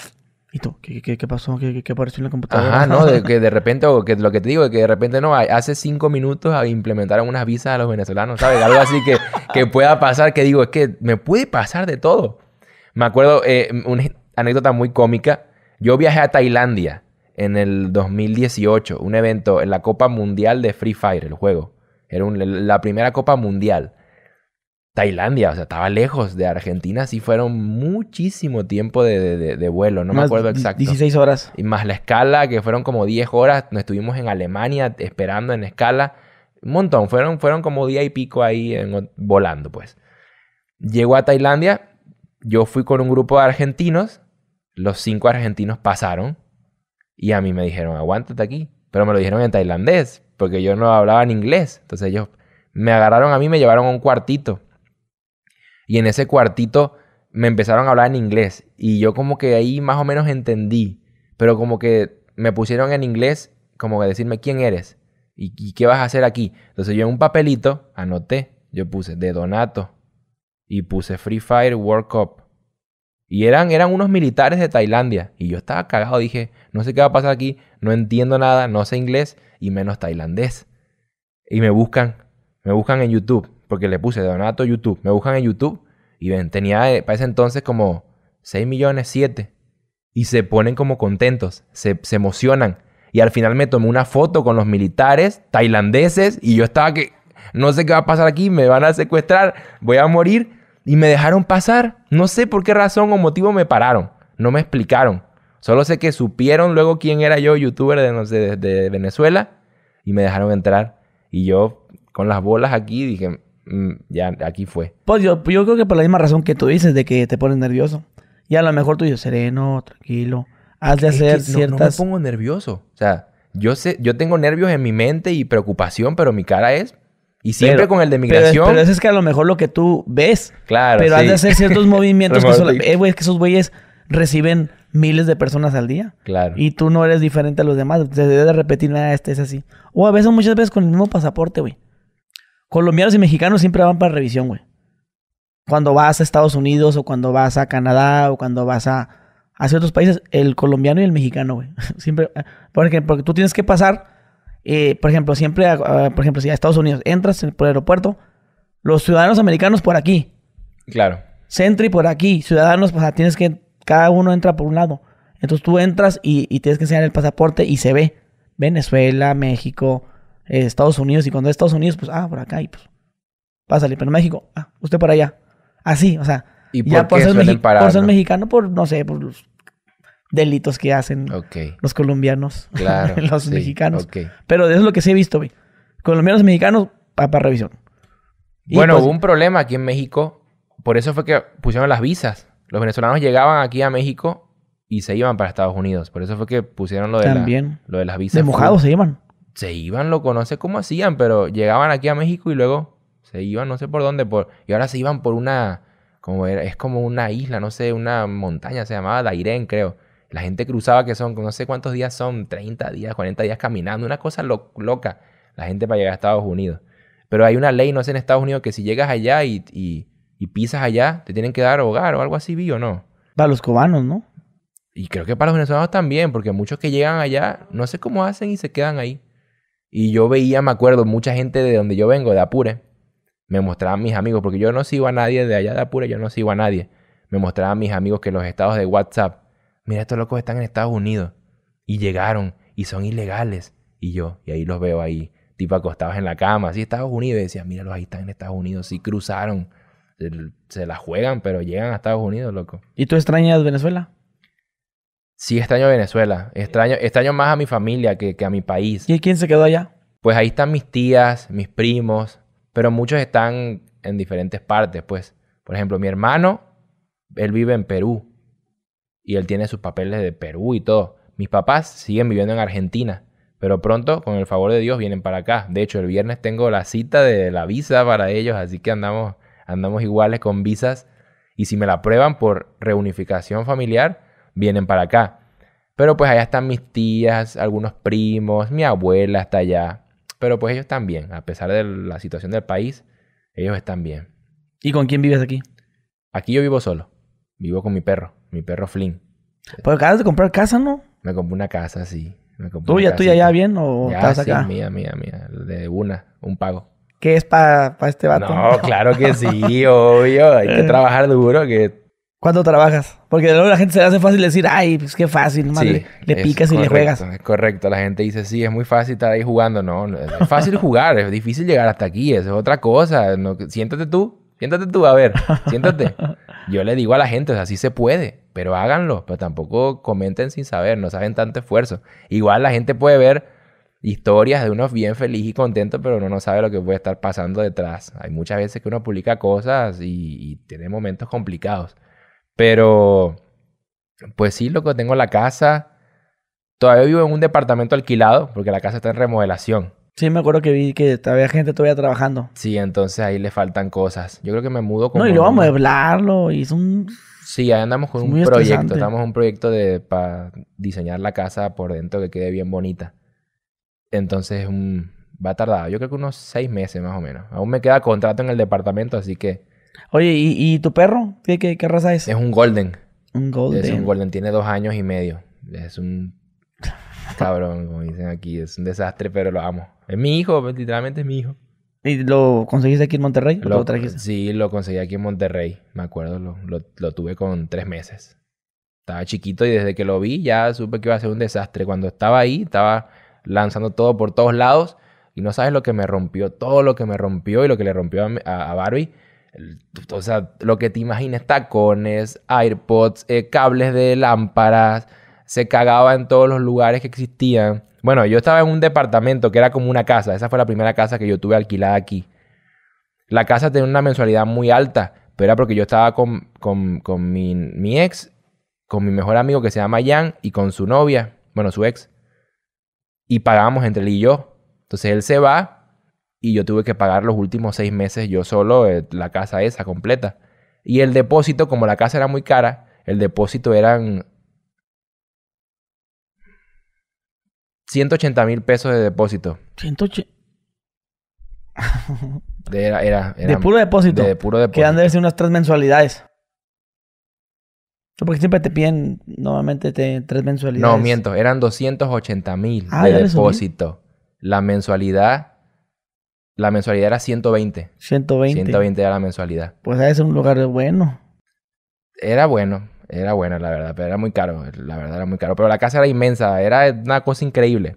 ¿Y tú? ¿Qué, pasó? ¿Qué, apareció en la computadora? Ajá, no, que de repente, que lo que te digo, es que de repente no, hace cinco minutos implementaron unas visas a los venezolanos, ¿sabes? Algo así que, pueda pasar, que digo, es que me puede pasar de todo. Me acuerdo eh, una anécdota muy cómica. Yo viajé a Tailandia en el 2018, un evento en la Copa Mundial de Free Fire, el juego. Era la primera Copa Mundial. Tailandia, o sea, estaba lejos de Argentina, sí fueron muchísimo tiempo de, vuelo, no me acuerdo exacto. 16 horas. Y más la escala, que fueron como 10 horas, nos estuvimos en Alemania esperando en escala, un montón, fueron, fueron como día y pico ahí en, volando, pues. Llegó a Tailandia, yo fui con un grupo de argentinos, los cinco argentinos pasaron y a mí me dijeron, aguántate aquí, pero me lo dijeron en tailandés, porque yo no hablaba en inglés, entonces ellos me agarraron a mí, me llevaron a un cuartito y en ese cuartito me empezaron a hablar en inglés y yo como que ahí más o menos entendí, pero como que me pusieron en inglés como que decirme quién eres y, qué vas a hacer aquí. Entonces yo en un papelito anoté, yo puse de Donato y puse Free Fire World Cup. Y eran, eran unos militares de Tailandia. Y yo estaba cagado, dije, no sé qué va a pasar aquí, no entiendo nada, no sé inglés y menos tailandés. Y me buscan, me buscan en YouTube porque le puse Donato YouTube. Me buscan en YouTube y ven, tenía eh, para ese entonces como 6 millones, 7. Y se ponen como contentos, se, se emocionan. Y al final me tomé una foto con los militares tailandeses y yo estaba que, no sé qué va a pasar aquí, me van a secuestrar, voy a morir. Y me dejaron pasar. No sé por qué razón o motivo me pararon. No me explicaron. Solo sé que supieron luego quién era yo, youtuber de, no sé, de Venezuela, y me dejaron entrar. Y yo con las bolas aquí dije, Mm, ya aquí fue. Pues yo, creo que por la misma razón que tú dices de que te pones nervioso. Y a lo mejor tú dices, sereno, tranquilo. Has de hacer ciertas... No, me pongo nervioso. O sea, yo, sé, yo tengo nervios en mi mente y preocupación, pero mi cara es... Y siempre con el de migración. Pero, es que a lo mejor lo que tú ves. Claro, Pero has de hacer ciertos movimientos que, eh, que esos güeyes reciben miles de personas al día. Claro. Y tú no eres diferente a los demás. Te debes de repetir, nada, ah, este es así. O a veces, muchas veces con el mismo pasaporte, güey colombianos y mexicanos siempre van para revisión, güey. Cuando vas a Estados Unidos o cuando vas a Canadá o cuando vas a, a ciertos países, el colombiano y el mexicano, güey. Siempre, porque, porque tú tienes que pasar, eh, por ejemplo, siempre, ah, por ejemplo, si a Estados Unidos entras por el aeropuerto, los ciudadanos americanos por aquí. Claro. y por aquí, ciudadanos, o sea, tienes que, cada uno entra por un lado. Entonces tú entras y, y tienes que enseñar el pasaporte y se ve Venezuela, México, eh, Estados Unidos. Y cuando es Estados Unidos, pues, ah, por acá y pues, pásale. Pero México, ah, usted para allá. Así, o sea, ¿Y por, por, ser mexicano, por, no sé, por los delitos que hacen los colombianos, claro, los mexicanos. Pero eso es lo que sí he visto, güey. Colombianos, mexicanos, para revisión. bueno, pues, hubo un problema aquí en México. Por eso fue que pusieron las visas. Los venezolanos llegaban aquí a México y se iban para Estados Unidos. Por eso fue que pusieron lo de, también. lo de las visas. De mojados se iban se iban, lo no sé cómo hacían, pero llegaban aquí a México y luego se iban, no sé por dónde, y ahora se iban por una, como era, es como una isla, no sé, una montaña, se llamaba Dairén, creo. La gente cruzaba que son, no sé cuántos días son, 30 días, 40 días caminando, una cosa loca, la gente para llegar a Estados Unidos. Pero hay una ley, no sé, en Estados Unidos que si llegas allá y, y pisas allá, te tienen que dar hogar o algo así, ¿vi o no? Para los cubanos, ¿no? Y creo que para los venezolanos también, porque muchos que llegan allá, no sé cómo hacen y se quedan ahí. Y yo veía, me acuerdo, mucha gente de donde yo vengo, de Apure, me mostraban mis amigos, porque yo no sigo a nadie de allá de Apure, yo no sigo a nadie. Me mostraban mis amigos que los estados de WhatsApp, mira, estos locos están en Estados Unidos y llegaron y son ilegales. Y yo, y ahí los veo ahí, tipo acostados en la cama, así Estados Unidos, y decía, míralos, ahí están en Estados Unidos, sí cruzaron, se, las la juegan, pero llegan a Estados Unidos, loco. ¿Y tú extrañas Venezuela? Sí, extraño Venezuela. Extraño, extraño más a mi familia que, a mi país. ¿Y quién se quedó allá? Pues ahí están mis tías, mis primos, pero muchos están en diferentes partes, pues. Por ejemplo, mi hermano, él vive en Perú y él tiene sus papeles de Perú y todo. Mis papás siguen viviendo en Argentina, pero pronto, con el favor de Dios, vienen para acá. De hecho, el viernes tengo la cita de la visa para ellos, así que andamos, andamos iguales con visas. Y si me la aprueban por reunificación familiar, vienen para acá. Pero pues allá están mis tías, algunos primos, mi abuela está allá. Pero pues ellos están bien, a pesar de la situación del país, ellos están bien. ¿Y con quién vives aquí? Aquí yo vivo solo. Vivo con mi perro, mi perro Flynn. Pero pues, acabas de comprar casa, ¿no? Me compré una casa, sí. Me ya tú ya ya bien o estás acá? mía, mía, mía. De una, un pago. ¿Qué es para este vato? No, claro que sí, obvio. Hay que trabajar duro, que ¿Cuándo trabajas? Porque luego la gente se hace fácil decir, ay, pues qué fácil, madre. le, picas y le juegas. Es correcto, la gente dice, sí, es muy fácil estar ahí jugando, no, es fácil jugar, es difícil llegar hasta aquí, eso es otra cosa, no, siéntate tú, siéntate tú, a ver, siéntate. Yo le digo a la gente, o sea, se puede, pero háganlo, pero tampoco comenten sin saber, no saben tanto esfuerzo. Igual la gente puede ver historias de unos bien feliz y contento, pero uno no sabe lo que puede estar pasando detrás. Hay muchas veces que uno publica cosas y tiene momentos complicados. Pero, pues sí, loco, tengo la casa. Todavía vivo en un departamento alquilado porque la casa está en remodelación. Sí, me acuerdo que vi que había gente todavía trabajando. Sí, entonces ahí le faltan cosas. Yo creo que me mudo con... No, y lo vamos a hablarlo y es un... Sí, ahí andamos con un proyecto. Estamos en un proyecto de, para diseñar la casa por dentro que quede bien bonita. Entonces va a tardar. Yo creo que unos seis meses más o menos. Aún me queda contrato en el departamento, así que Oye, ¿y, tu perro? ¿Qué, ¿Qué, raza es? Es un golden. Un golden. Es un golden, tiene dos años y medio. Es un cabrón, como dicen aquí. Es un desastre, pero lo amo. Es mi hijo, pues, literalmente es mi hijo. ¿Y lo conseguiste aquí en Monterrey? Sí, lo conseguí aquí en Monterrey. Me acuerdo, lo, lo, tuve con tres meses. Estaba chiquito y desde que lo vi ya supe que iba a ser un desastre. Cuando estaba ahí, estaba lanzando todo por todos lados. Y no sabes lo que me rompió, todo lo que me rompió y lo que le rompió a Barbie o sea, lo que te imaginas tacones, AirPods, eh, cables de lámparas, se cagaba en todos los lugares que existían. Bueno, yo estaba en un departamento que era como una casa, esa fue la primera casa que yo tuve alquilada aquí. La casa tenía una mensualidad muy alta, pero era porque yo estaba con, mi, mi ex, con mi mejor amigo que se llama Jan y con su novia, bueno, su ex. Y pagábamos entre él y yo. Entonces él se va y yo tuve que pagar los últimos seis meses yo solo eh, la casa esa completa. Y el depósito, como la casa era muy cara, el depósito eran 180 mil pesos de depósito. 180. era, era, de puro depósito. De, puro depósito. Quedan, de ser unas tres mensualidades. Porque siempre te piden, normalmente, te, tres mensualidades. No, miento, eran 280 mil ah, de depósito. La mensualidad la mensualidad era 120. 120. 120 era la mensualidad. Pues es un lugar bueno. Era bueno, era bueno, la verdad, pero era muy caro, la verdad era muy caro. Pero la casa era inmensa, era una cosa increíble.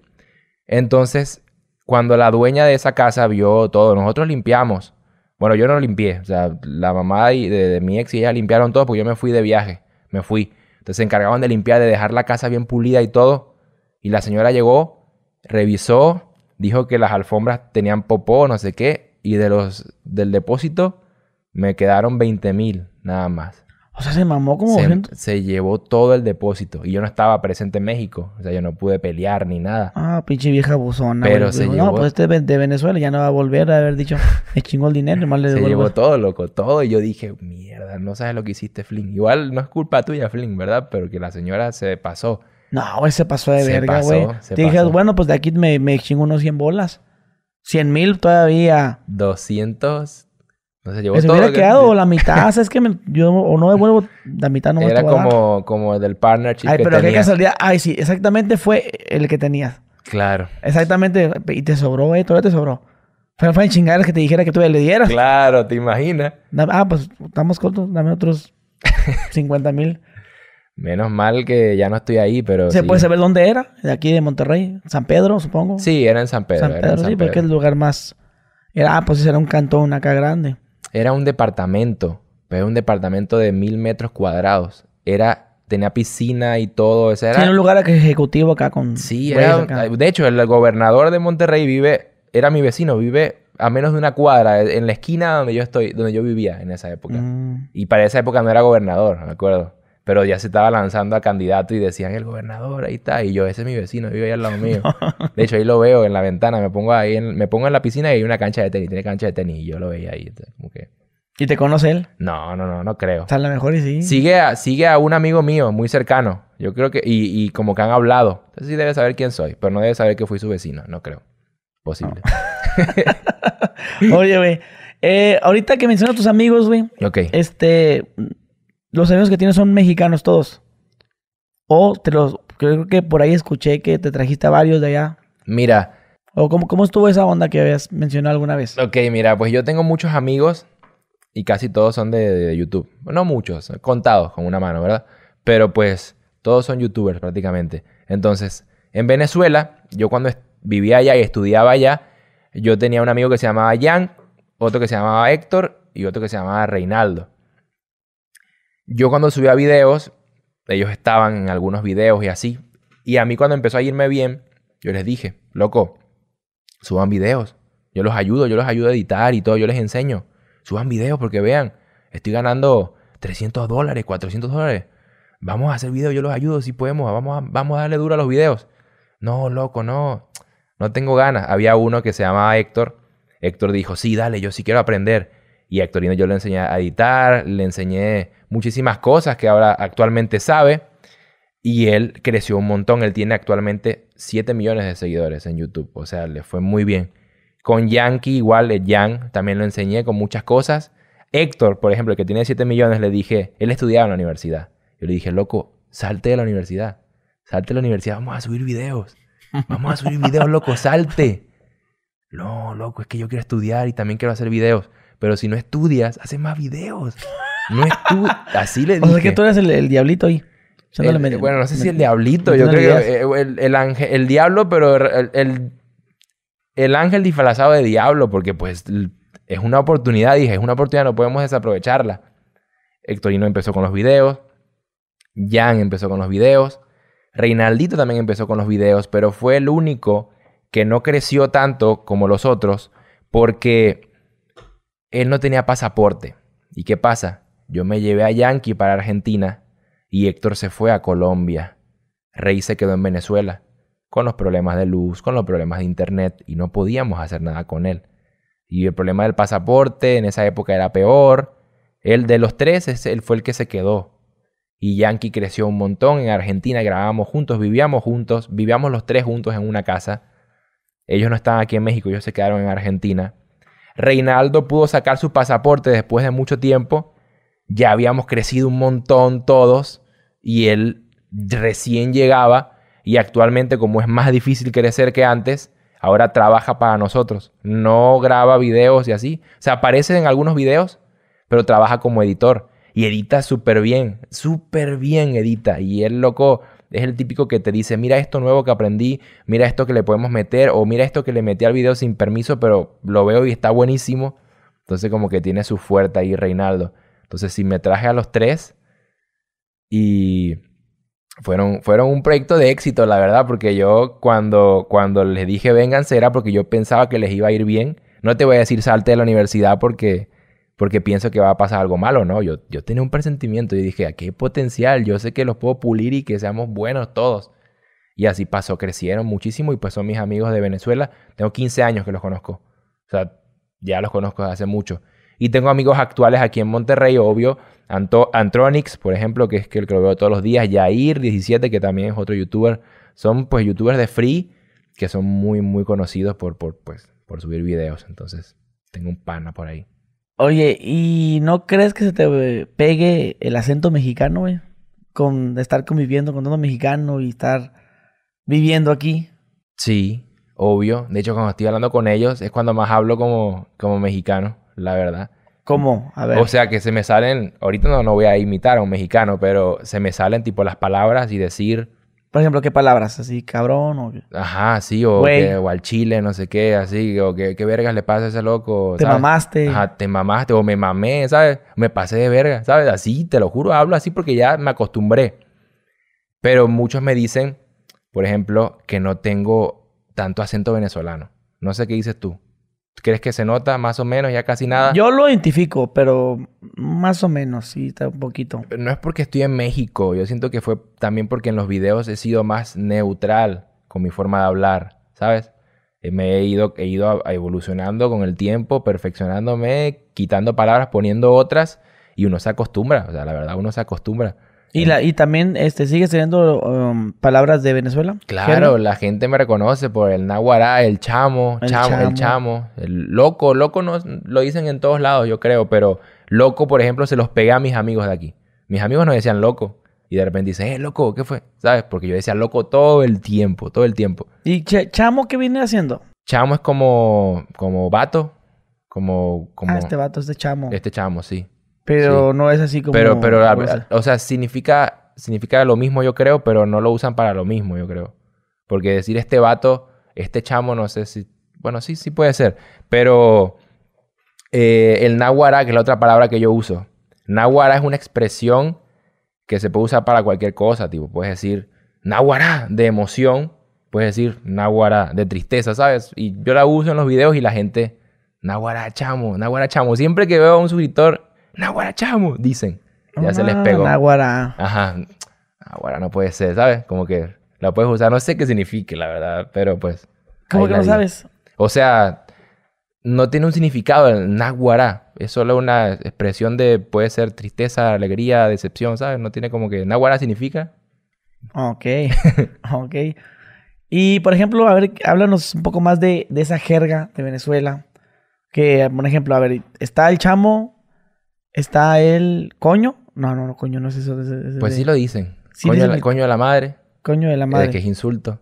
Entonces, cuando la dueña de esa casa vio todo, nosotros limpiamos. Bueno, yo no limpié, o sea, la mamá de, de mi ex y ella limpiaron todo porque yo me fui de viaje, me fui. Entonces se encargaban de limpiar, de dejar la casa bien pulida y todo. Y la señora llegó, revisó, dijo que las alfombras tenían popó, no sé qué, y de los del depósito me quedaron 20 mil nada más. O sea, se mamó como... Se, se, llevó todo el depósito. Y yo no estaba presente en México. O sea, yo no pude pelear ni nada. Ah, pinche vieja buzona. Pero se llevó... pues este de Venezuela ya no va a volver a haber dicho... Me chingó el dinero, más le devuelvo. Se llevó todo, loco. Todo. Y yo dije, mierda, no sabes lo que hiciste, Flynn. Igual no es culpa tuya, Flynn, ¿verdad? Pero que la señora se pasó. No, ese se pasó de verga, güey. Dije, bueno, pues de aquí me, me chingo unos 100 bolas. 100 mil todavía. 200. No se llevó todo. hubiera quedado la mitad. ¿Sabes que me, yo no devuelvo la mitad? No Era como, del como del partnership Ay, pero qué casualidad. Ay, sí. Exactamente fue el que tenías. Claro. Exactamente. Y te sobró, güey. Todavía te sobró. Fue, fue en chingar que te dijera que tú le dieras. Claro, te imaginas. Ah, pues estamos cortos. Dame otros 50 mil. Menos mal que ya no estoy ahí, pero. ¿Se puede saber dónde era? ¿De aquí de Monterrey? ¿San Pedro, supongo? Sí, era en San Pedro. San Pedro, sí, porque es el lugar más. Era, ah, pues era un cantón acá grande. Era un departamento. pero un departamento de mil metros cuadrados. Era. Tenía piscina y todo. Ese era... Sí, un lugar ejecutivo acá con. Sí, De hecho, el gobernador de Monterrey vive. Era mi vecino, vive a menos de una cuadra, eh, en la esquina donde yo estoy, donde yo vivía en esa época. Mm. Y para esa época no era gobernador, me acuerdo pero ya se estaba lanzando a candidato y decían, el gobernador, ahí está, y yo, ese es mi vecino, vivo ahí al lado mío. de hecho, ahí lo veo en la ventana, me pongo ahí, en, me pongo en la piscina y hay una cancha de tenis, tiene cancha de tenis, y yo lo veía ahí, ¿Y te conoce él? No, no, no, no creo. Está a lo mejor y sí. Sigue a, sigue a un amigo mío muy cercano. Yo creo que. Y, como que han hablado. Entonces sí debe saber quién soy, pero no debe saber que fui su vecino. No creo. Posible. Oye, güey. Eh, ahorita que mencionas a tus amigos, güey. Ok. Este los amigos que tienes son mexicanos todos. O te los, creo que por ahí escuché que te trajiste a varios de allá. Mira. ¿O cómo, cómo estuvo esa onda que habías mencionado alguna vez? Ok, mira, pues yo tengo muchos amigos y casi todos son de, de YouTube. No muchos, contados con una mano, ¿verdad? Pero pues todos son youtubers prácticamente. Entonces, en Venezuela, yo cuando vivía allá y estudiaba allá, yo tenía un amigo que se llamaba Jan, otro que se llamaba Héctor y otro que se llamaba Reinaldo. Yo cuando subía videos, ellos estaban en algunos videos y así. Y a mí cuando empezó a irme bien, yo les dije, loco, suban videos. Yo los ayudo, yo los ayudo a editar y todo, yo les enseño. Suban videos porque vean, estoy ganando 300 dólares, 400 dólares. Vamos a hacer videos, yo los ayudo si podemos, vamos a, vamos a darle duro a los videos. No, loco, no, no tengo ganas. Había uno que se llamaba Héctor. Héctor dijo, sí, dale, yo sí quiero aprender. Y a Héctorino yo le enseñé a editar, le enseñé muchísimas cosas que ahora actualmente sabe. Y él creció un montón. Él tiene actualmente 7 millones de seguidores en YouTube. O sea, le fue muy bien. Con Yankee, igual, eh, Yang, también lo enseñé con muchas cosas. Héctor, por ejemplo, que tiene 7 millones, le dije, él estudiaba en la universidad. Yo le dije, loco, salte de la universidad. Salte de la universidad, vamos a subir videos. Vamos a subir videos, loco, salte. No, loco, es que yo quiero estudiar y también quiero hacer videos. Pero si no estudias, haces más videos. No es tú. Así le dije. O que tú eres el, diablito ahí. bueno, no sé si el diablito. yo creo que el, ángel, el diablo, pero el, el, ángel disfrazado de diablo, porque pues es una oportunidad, dije, es una oportunidad, no podemos desaprovecharla. Hectorino empezó con los videos, Jan empezó con los videos, Reinaldito también empezó con los videos, pero fue el único que no creció tanto como los otros porque él no tenía pasaporte. ¿Y qué pasa? Yo me llevé a Yankee para Argentina y Héctor se fue a Colombia. Rey se quedó en Venezuela, con los problemas de luz, con los problemas de internet y no podíamos hacer nada con él. Y el problema del pasaporte en esa época era peor. El de los tres, él fue el que se quedó. Y Yankee creció un montón en Argentina, grabábamos juntos, vivíamos juntos, vivíamos los tres juntos en una casa. Ellos no estaban aquí en México, ellos se quedaron en Argentina. Reinaldo pudo sacar su pasaporte después de mucho tiempo ya habíamos crecido un montón todos y él recién llegaba y actualmente como es más difícil crecer que antes, ahora trabaja para nosotros, no graba videos y así, o sea, aparece en algunos videos, pero trabaja como editor y edita súper bien, súper bien edita y el loco es el típico que te dice, mira esto nuevo que aprendí, mira esto que le podemos meter o mira esto que le metí al video sin permiso, pero lo veo y está buenísimo. Entonces como que tiene su fuerte ahí Reinaldo. Entonces, sí, me traje a los tres y fueron, fueron un proyecto de éxito, la verdad, porque yo cuando, cuando les dije vengan era porque yo pensaba que les iba a ir bien. No te voy a decir salte de la universidad porque, porque pienso que va a pasar algo malo, ¿no? Yo, yo tenía un presentimiento y dije, ¿a ah, qué potencial, yo sé que los puedo pulir y que seamos buenos todos. Y así pasó, crecieron muchísimo y pues son mis amigos de Venezuela. Tengo 15 años que los conozco. O sea, ya los conozco hace mucho. Y tengo amigos actuales aquí en Monterrey, obvio. Antronix, por ejemplo, que es el que lo veo todos los días. Yair17, que también es otro youtuber. Son pues youtubers de free que son muy, muy conocidos por, pues, por subir videos. Entonces, tengo un pana por ahí. Oye, ¿y no crees que se te pegue el acento mexicano, güey? Con estar conviviendo con todo mexicano y estar viviendo aquí. Sí, obvio. De hecho, cuando estoy hablando con ellos es cuando más hablo como, como mexicano la verdad. ¿Cómo? A ver. O sea, que se me salen, ahorita no, no voy a imitar a un mexicano, pero se me salen tipo las palabras y decir... Por ejemplo, ¿qué palabras? Así, cabrón o... Ajá, sí, o, o al chile, no sé qué, así, o que, qué vergas le pasa a ese loco. Te mamaste. Ajá, te mamaste, o me mamé, ¿sabes? Me pasé de verga, ¿sabes? Así, te lo juro, hablo así porque ya me acostumbré. Pero muchos me dicen, por ejemplo, que no tengo tanto acento venezolano. No sé qué dices tú. ¿Crees que se nota más o menos, ya casi nada? Yo lo identifico, pero más o menos, sí, está un poquito. No es porque estoy en México, yo siento que fue también porque en los videos he sido más neutral con mi forma de hablar, ¿sabes? Eh, me he ido, he ido evolucionando con el tiempo, perfeccionándome, quitando palabras, poniendo otras, y uno se acostumbra, o sea, la verdad, uno se acostumbra. ¿Y, también este, sigues teniendo um, palabras de Venezuela? Claro, la gente me reconoce por el Nahuará, el chamo, el chamo, el chamo. El loco, loco lo dicen en todos lados, yo creo, pero loco, por ejemplo, se los pegué a mis amigos de aquí. Mis amigos nos decían loco. Y de repente dicen, eh, loco, ¿qué fue? ¿Sabes? Porque yo decía loco todo el tiempo, todo el tiempo. ¿Y chamo qué viene haciendo? Chamo es como, como vato, como, como... Ah, este vato es de chamo. Este chamo, sí. Pero no es así como... Pero, pero, o sea, significa, significa lo mismo yo creo, pero no lo usan para lo mismo yo creo. Porque decir este vato, este chamo, no sé si... Bueno, sí, sí puede ser. Pero eh, el náhuara, que es la otra palabra que yo uso. Náhuara es una expresión que se puede usar para cualquier cosa, tipo, puedes decir náhuara de emoción, puedes decir náhuara de tristeza, ¿sabes? Y yo la uso en los videos y la gente, náhuara chamo, náhuara chamo. Siempre que veo a un suscriptor Nahuara chamo, dicen. Ya se les ah, pegó. Nahuara. Ajá. Nahuara no puede ser, ¿sabes? Como que la puedes usar. No sé qué signifique, la verdad, pero pues. ¿Cómo que no sabes? O sea, no tiene un significado el Nahuara. Es solo una expresión de, puede ser tristeza, alegría, decepción, ¿sabes? No tiene como que Nahuara significa. Ok, ok. Y por ejemplo, a ver, háblanos un poco más de, de esa jerga de Venezuela. Que, por ejemplo, a ver, está el chamo, Está el coño. No, no, no, coño no es eso. pues sí lo dicen. coño, coño de la madre. Coño de la madre. De que es insulto.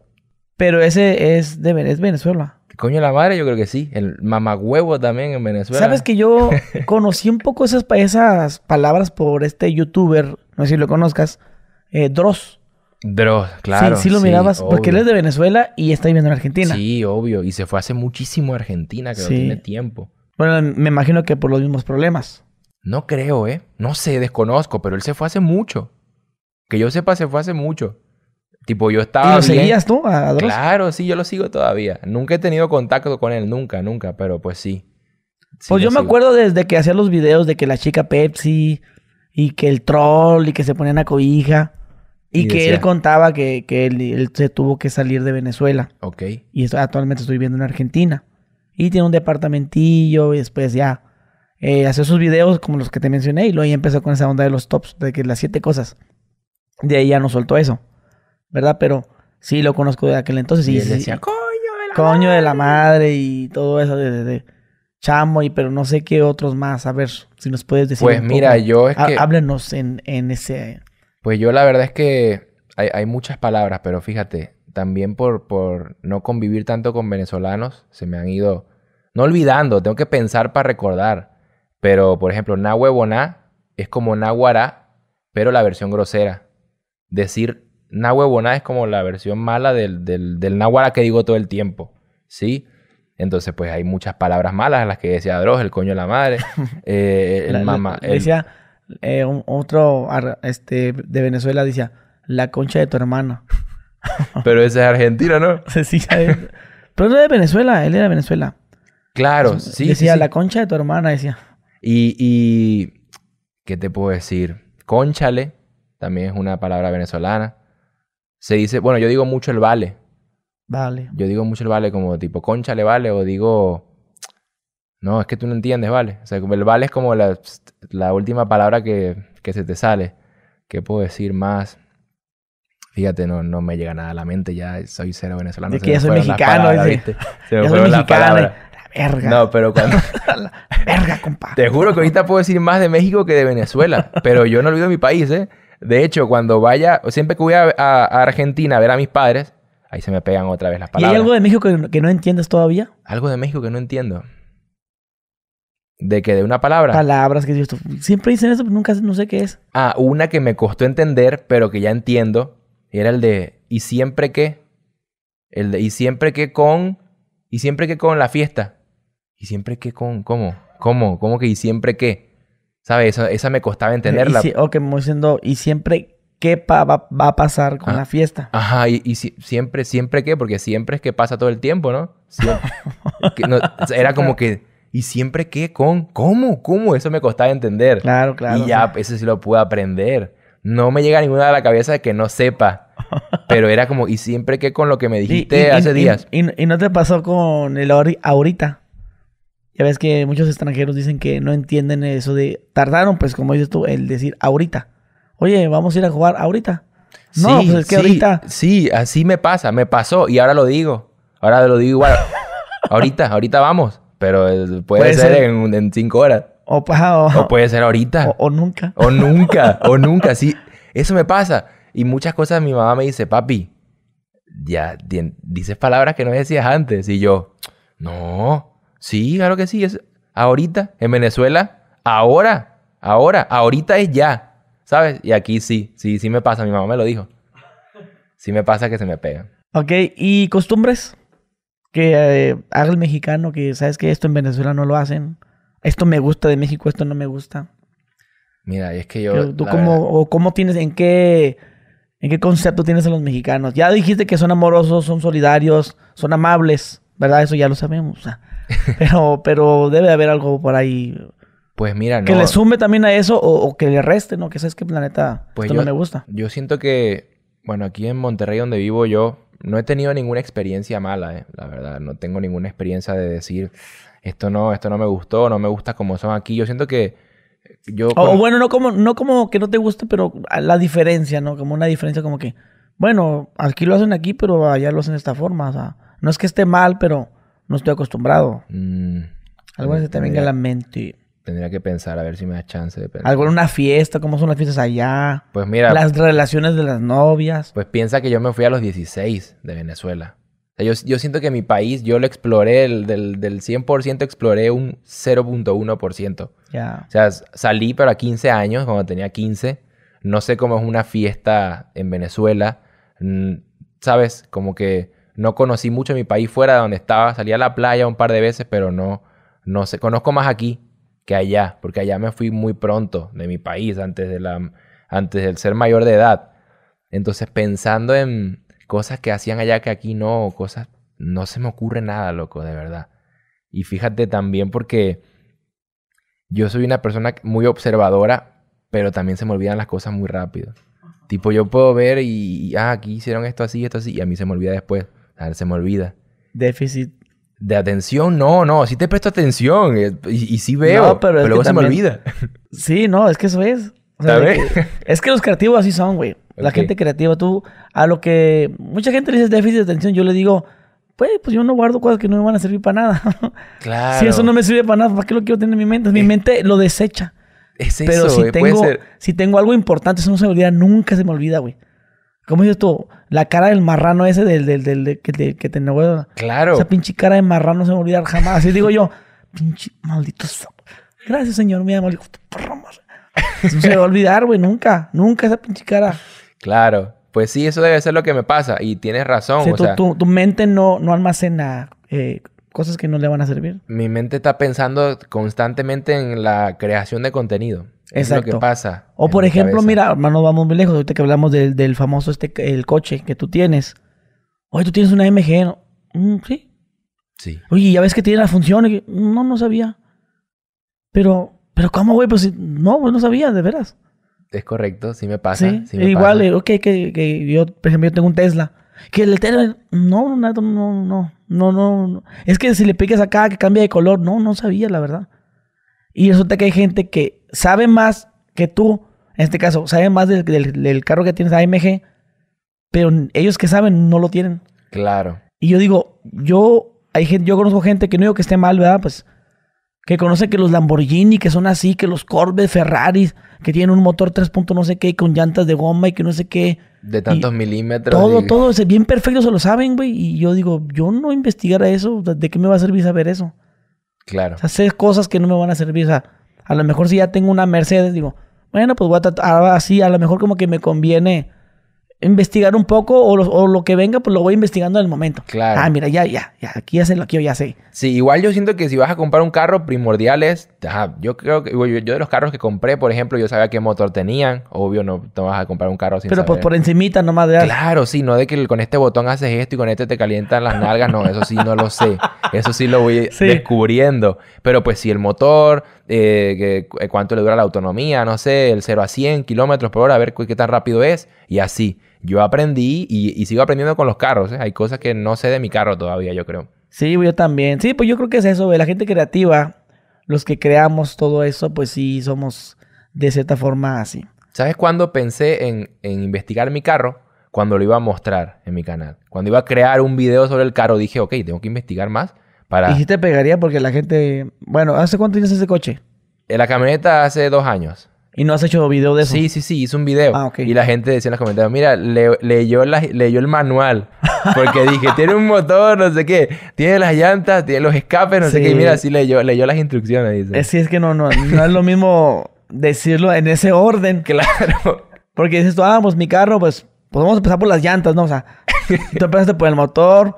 Pero ese es de Venezuela. Coño de la madre, yo creo que sí. El mamagüevo también en Venezuela. Sabes que yo conocí un poco esas, esas palabras por este youtuber, no sé si lo conozcas, eh, Dross. Dross, claro. Sí, sí lo mirabas, porque él es de Venezuela y está viviendo en Argentina. Sí, obvio. Y se fue hace muchísimo a Argentina, que no tiene tiempo. Bueno, me imagino que por los mismos problemas. No creo, ¿eh? No sé, desconozco, pero él se fue hace mucho. Que yo sepa, se fue hace mucho. Tipo, yo estaba. ¿Y lo seguías tú Claro, sí, yo lo sigo todavía. Nunca he tenido contacto con él, nunca, nunca, pero pues sí. pues yo me acuerdo desde que hacía los videos de que la chica Pepsi y que el troll y que se ponían a cobija. Y, que él contaba que, que él, él, se tuvo que salir de Venezuela. Ok. Y actualmente estoy viviendo en Argentina. Y tiene un departamentillo y después ya eh, hacía sus videos como los que te mencioné y luego ya empezó con esa onda de los tops, de que las siete cosas. De ahí ya no soltó eso, ¿verdad? Pero sí lo conozco de aquel entonces. Y, decía, coño de la coño madre. de la madre y todo eso de, Chamo y pero no sé qué otros más. A ver, si nos puedes decir. Pues mira, yo es que... Háblenos en, en ese... Pues yo la verdad es que hay, hay muchas palabras, pero fíjate, también por, por no convivir tanto con venezolanos, se me han ido... No olvidando, tengo que pensar para recordar. Pero, por ejemplo, na es como na pero la versión grosera. Decir na es como la versión mala del, del, que digo todo el tiempo. ¿Sí? Entonces, pues hay muchas palabras malas, las que decía droga, el coño de la madre, eh, el mamá. Decía eh, otro este, de Venezuela, decía la concha de tu hermano. Pero ese es argentino, ¿no? sí, Pero no de Venezuela, él era de Venezuela. Claro, sí. Decía la concha de tu hermana, decía. Y, y, ¿qué te puedo decir? Conchale, también es una palabra venezolana. Se dice, bueno, yo digo mucho el vale. Vale. Yo digo mucho el vale como tipo, conchale vale, o digo, no, es que tú no entiendes, vale. O sea, el vale es como la, la última palabra que, que, se te sale. ¿Qué puedo decir más? Fíjate, no, no me llega nada a la mente, ya soy cero venezolano. Es que ya soy mexicano, ¿viste? soy mexicano verga. No, pero cuando. verga, compa. Te juro que ahorita puedo decir más de México que de Venezuela. pero yo no olvido mi país, ¿eh? De hecho, cuando vaya, siempre que voy a, Argentina a ver a mis padres, ahí se me pegan otra vez las palabras. ¿Y hay algo de México que, no entiendes todavía? Algo de México que no entiendo. ¿De que ¿De una palabra? Palabras que Dios... Siempre dicen eso, pero nunca no sé qué es. Ah, una que me costó entender, pero que ya entiendo. Era el de ¿y siempre qué? El de ¿y siempre que con? ¿y siempre que con la fiesta? ¿Y siempre qué con cómo? ¿Cómo? ¿Cómo que y siempre qué? ¿Sabes? Esa, me costaba entenderla. Y si, ok, diciendo, ¿y siempre qué va, a pasar con ah. la fiesta? Ajá, y, siempre, siempre qué, porque siempre es que pasa todo el tiempo, ¿no? era como que, ¿y siempre qué con? ¿Cómo? ¿Cómo? Eso me costaba entender. Claro, claro. Y ya, eso sí lo pude aprender. No me llega ninguna a la cabeza de que no sepa. Pero era como, ¿y siempre qué con lo que me dijiste hace días? Y, no te pasó con el ahorita? Ya ves que muchos extranjeros dicen que no entienden eso de tardaron, pues como dices tú, el decir ahorita. Oye, vamos a ir a jugar ahorita. No, sí, pues, es que ahorita. Sí, así me pasa, me pasó y ahora lo digo. Ahora lo digo igual. ahorita, ahorita vamos. Pero puede, ser, En, cinco horas. O, puede ser ahorita. O, nunca. O nunca, o nunca. Sí, eso me pasa. Y muchas cosas mi mamá me dice, papi, ya dices palabras que no decías antes. Y yo, no, Sí, claro que sí. Es ahorita, en Venezuela, ahora, ahora, ahorita es ya. ¿Sabes? Y aquí sí, sí, sí me pasa. Mi mamá me lo dijo. Sí me pasa que se me pega. Ok, ¿y costumbres? Que eh, haga el mexicano, que sabes que esto en Venezuela no lo hacen. Esto me gusta de México, esto no me gusta. Mira, es que yo. ¿Tú cómo, o cómo tienes, en qué, en qué concepto tienes a los mexicanos? Ya dijiste que son amorosos, son solidarios, son amables. ¿verdad? Eso ya lo sabemos. O sea, pero, pero debe haber algo por ahí. Pues mira, no. Que le sume también a eso o, que le reste, ¿no? Que sabes que planeta pues, pues esto yo, no me gusta. Yo siento que, bueno, aquí en Monterrey donde vivo yo, no he tenido ninguna experiencia mala, eh, la verdad. No tengo ninguna experiencia de decir esto no, esto no me gustó, no me gusta como son aquí. Yo siento que eh, yo. O, bueno, no como, no como que no te guste, pero la diferencia, ¿no? Como una diferencia como que, bueno, aquí lo hacen aquí, pero allá lo hacen de esta forma. O sea. No es que esté mal, pero no estoy acostumbrado. Mm, Algo se te venga a la mente. Tendría que pensar, a ver si me da chance de pensar. Algo en una fiesta, cómo son las fiestas allá. Pues mira. Las relaciones de las novias. Pues piensa que yo me fui a los 16 de Venezuela. yo, siento que mi país, yo lo exploré, el, del, 100% exploré un 0.1%. Ya. O sea, salí pero a 15 años, cuando tenía 15. No sé cómo es una fiesta en Venezuela. Mm, ¿Sabes? Como que no conocí mucho mi país fuera de donde estaba. Salí a la playa un par de veces, pero no, no sé. Conozco más aquí que allá, porque allá me fui muy pronto de mi país, antes, de la, antes del ser mayor de edad. Entonces, pensando en cosas que hacían allá que aquí no, cosas, no se me ocurre nada, loco, de verdad. Y fíjate también porque yo soy una persona muy observadora, pero también se me olvidan las cosas muy rápido. Tipo, yo puedo ver y, ah, aquí hicieron esto así, esto así, y a mí se me olvida después. A se me olvida. Déficit. De atención, no, no, Si te presto atención eh, y, y sí veo, pero, luego se me olvida. Sí, no, es que eso es. Es, que, los creativos así son, güey. La gente creativa, tú, a lo que mucha gente le dice déficit de atención, yo le digo, pues, pues yo no guardo cosas que no me van a servir para nada. claro. Si eso no me sirve para nada, ¿para qué lo quiero tener en mi mente? Mi eh, mente lo desecha. Pero si, tengo, si tengo algo importante, eso no se me olvida, nunca se me olvida, güey. ¿Cómo dices tú? La cara del marrano ese del, del, del, que, te, que te Claro. Esa pinche cara de marrano no se a olvidar jamás. Así digo yo, pinche maldito. Gracias, señor. No se va a olvidar, güey. Nunca, nunca esa pinche cara. Claro. Pues sí, eso debe ser lo que me pasa. Y tienes razón. o sea, tu, mente no, no almacena eh, cosas que no le van a servir. Mi mente está pensando constantemente en la creación de contenido. Exacto. lo que pasa. O por ejemplo, mira, hermano, vamos muy lejos. Ahorita que hablamos del, famoso este, el coche que tú tienes. Oye, tú tienes una MG, ¿no? Mm, sí. Sí. Oye, ya ves que tiene la función. No, no sabía. Pero, pero ¿cómo, güey? Pues no, pues no sabía, de veras. Es correcto, sí me pasa. igual, eh, ok, que, yo, por ejemplo, yo tengo un Tesla. Que el Tesla, no, no, no, no, no, no, no. Es que si le piques acá, que cambia de color. No, no sabía, la verdad. Y resulta que hay gente que sabe más que tú, en este caso, sabe más del, carro que tienes AMG, pero ellos que saben no lo tienen. Claro. Y yo digo, yo, hay gente, yo conozco gente que no digo que esté mal, ¿verdad? Pues que conoce que los Lamborghini, que son así, que los Corvette, Ferraris, que tienen un motor 3. no sé qué, con llantas de goma y que no sé qué. De tantos milímetros. Todo, todo, es bien perfecto, se lo saben, güey. Y yo digo, yo no investigara eso, ¿de qué me va a servir saber eso? Claro. O sea, cosas que no me van a servir. O sea, a lo mejor si ya tengo una Mercedes, digo, bueno, pues voy a tratar así, a lo mejor como que me conviene investigar un poco o lo, lo, que venga, pues lo voy investigando ...en el momento. Claro. Ah, mira, ya, ya, ya, aquí ya sé lo que ya sé. Sí, igual yo siento que si vas a comprar un carro, primordial es, yo creo que, yo, de los carros que compré, por ejemplo, yo sabía qué motor tenían, obvio no te vas a comprar un carro sin Pero pues por encimita nomás de Claro, sí, no de que con este botón haces esto y con este te calientan las nalgas, no, eso sí no lo sé, eso sí lo voy descubriendo. Pero pues si el motor, eh, eh, cuánto le dura la autonomía, no sé, el 0 a 100 kilómetros por hora, a ver qué tan rápido es y así yo aprendí y, sigo aprendiendo con los carros. ¿eh? Hay cosas que no sé de mi carro todavía, yo creo. Sí, pues, yo también. Sí, pues yo creo que es eso, ¿ve? la gente creativa, los que creamos todo eso, pues sí, somos de cierta forma así. ¿Sabes cuándo pensé en, investigar mi carro? Cuando lo iba a mostrar en mi canal. Cuando iba a crear un video sobre el carro, dije, ok, tengo que investigar más para... Y si te pegaría porque la gente... Bueno, ¿hace cuánto tienes ese coche? En eh, la camioneta hace dos años. ¿Y no has hecho video de eso? Sí, sí, sí, hice un video. Ah, ok. Y la gente decía en los comentarios, mira, leyó, leyó el manual. Porque dije, tiene un motor, no sé qué. Tiene las llantas, tiene los escapes, no sé qué. mira, sí leyó, leyó las instrucciones. Dice. Eh, sí, es que no, no, no es lo mismo decirlo en ese orden. Claro. Porque dices tú, ah, pues mi carro, pues pues vamos a empezar por las llantas, ¿no? O sea, tú empezaste por el motor,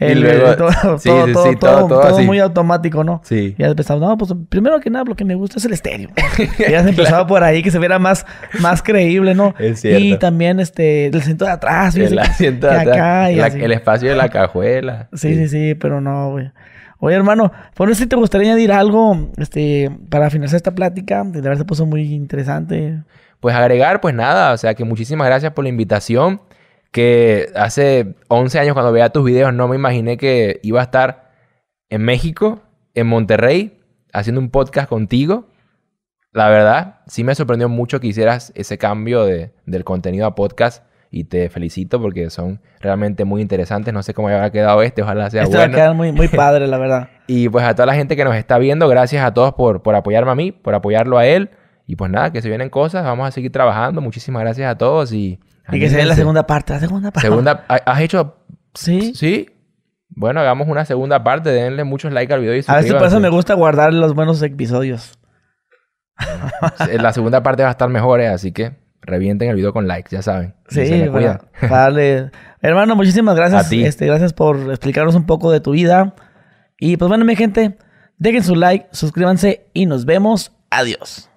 el, todo, todo, todo, todo, todo, muy automático, ¿no? Sí. Y ya empezamos, no, pues primero que nada, lo que me gusta es el estéreo. ya has empezado por ahí, que se viera más, más creíble, ¿no? Es cierto. Y también este, el asiento de atrás, ¿sí? El asiento de atrás. El espacio de la cajuela. Sí, sí, sí, pero no, güey. Oye, hermano, por eso si te gustaría añadir algo este, para finalizar esta plática, de verdad se puso muy interesante pues agregar, pues nada, o sea que muchísimas gracias por la invitación, que hace 11 años cuando veía tus videos no me imaginé que iba a estar en México, en Monterrey, haciendo un podcast contigo. La verdad, sí me sorprendió mucho que hicieras ese cambio de, del contenido a podcast y te felicito porque son realmente muy interesantes. No sé cómo habrá quedado este, ojalá sea este bueno. va a quedar muy, muy padre, la verdad. y pues a toda la gente que nos está viendo, gracias a todos por, por apoyarme a mí, por apoyarlo a él. Y pues nada, que se vienen cosas, vamos a seguir trabajando. Muchísimas gracias a todos y... Y que se vea la segunda parte, la segunda parte. ¿Has hecho...? Sí. Sí, bueno, hagamos una segunda parte. Denle muchos likes al video y suscríbanse. A veces por eso me gusta guardar los buenos episodios. La segunda parte va a estar mejor, eh, así que revienten el video con likes, ya saben. Sí, bueno, Hermano, muchísimas gracias. Este, gracias por explicarnos un poco de tu vida. Y pues bueno, mi gente, dejen su like, suscríbanse y nos vemos. Adiós.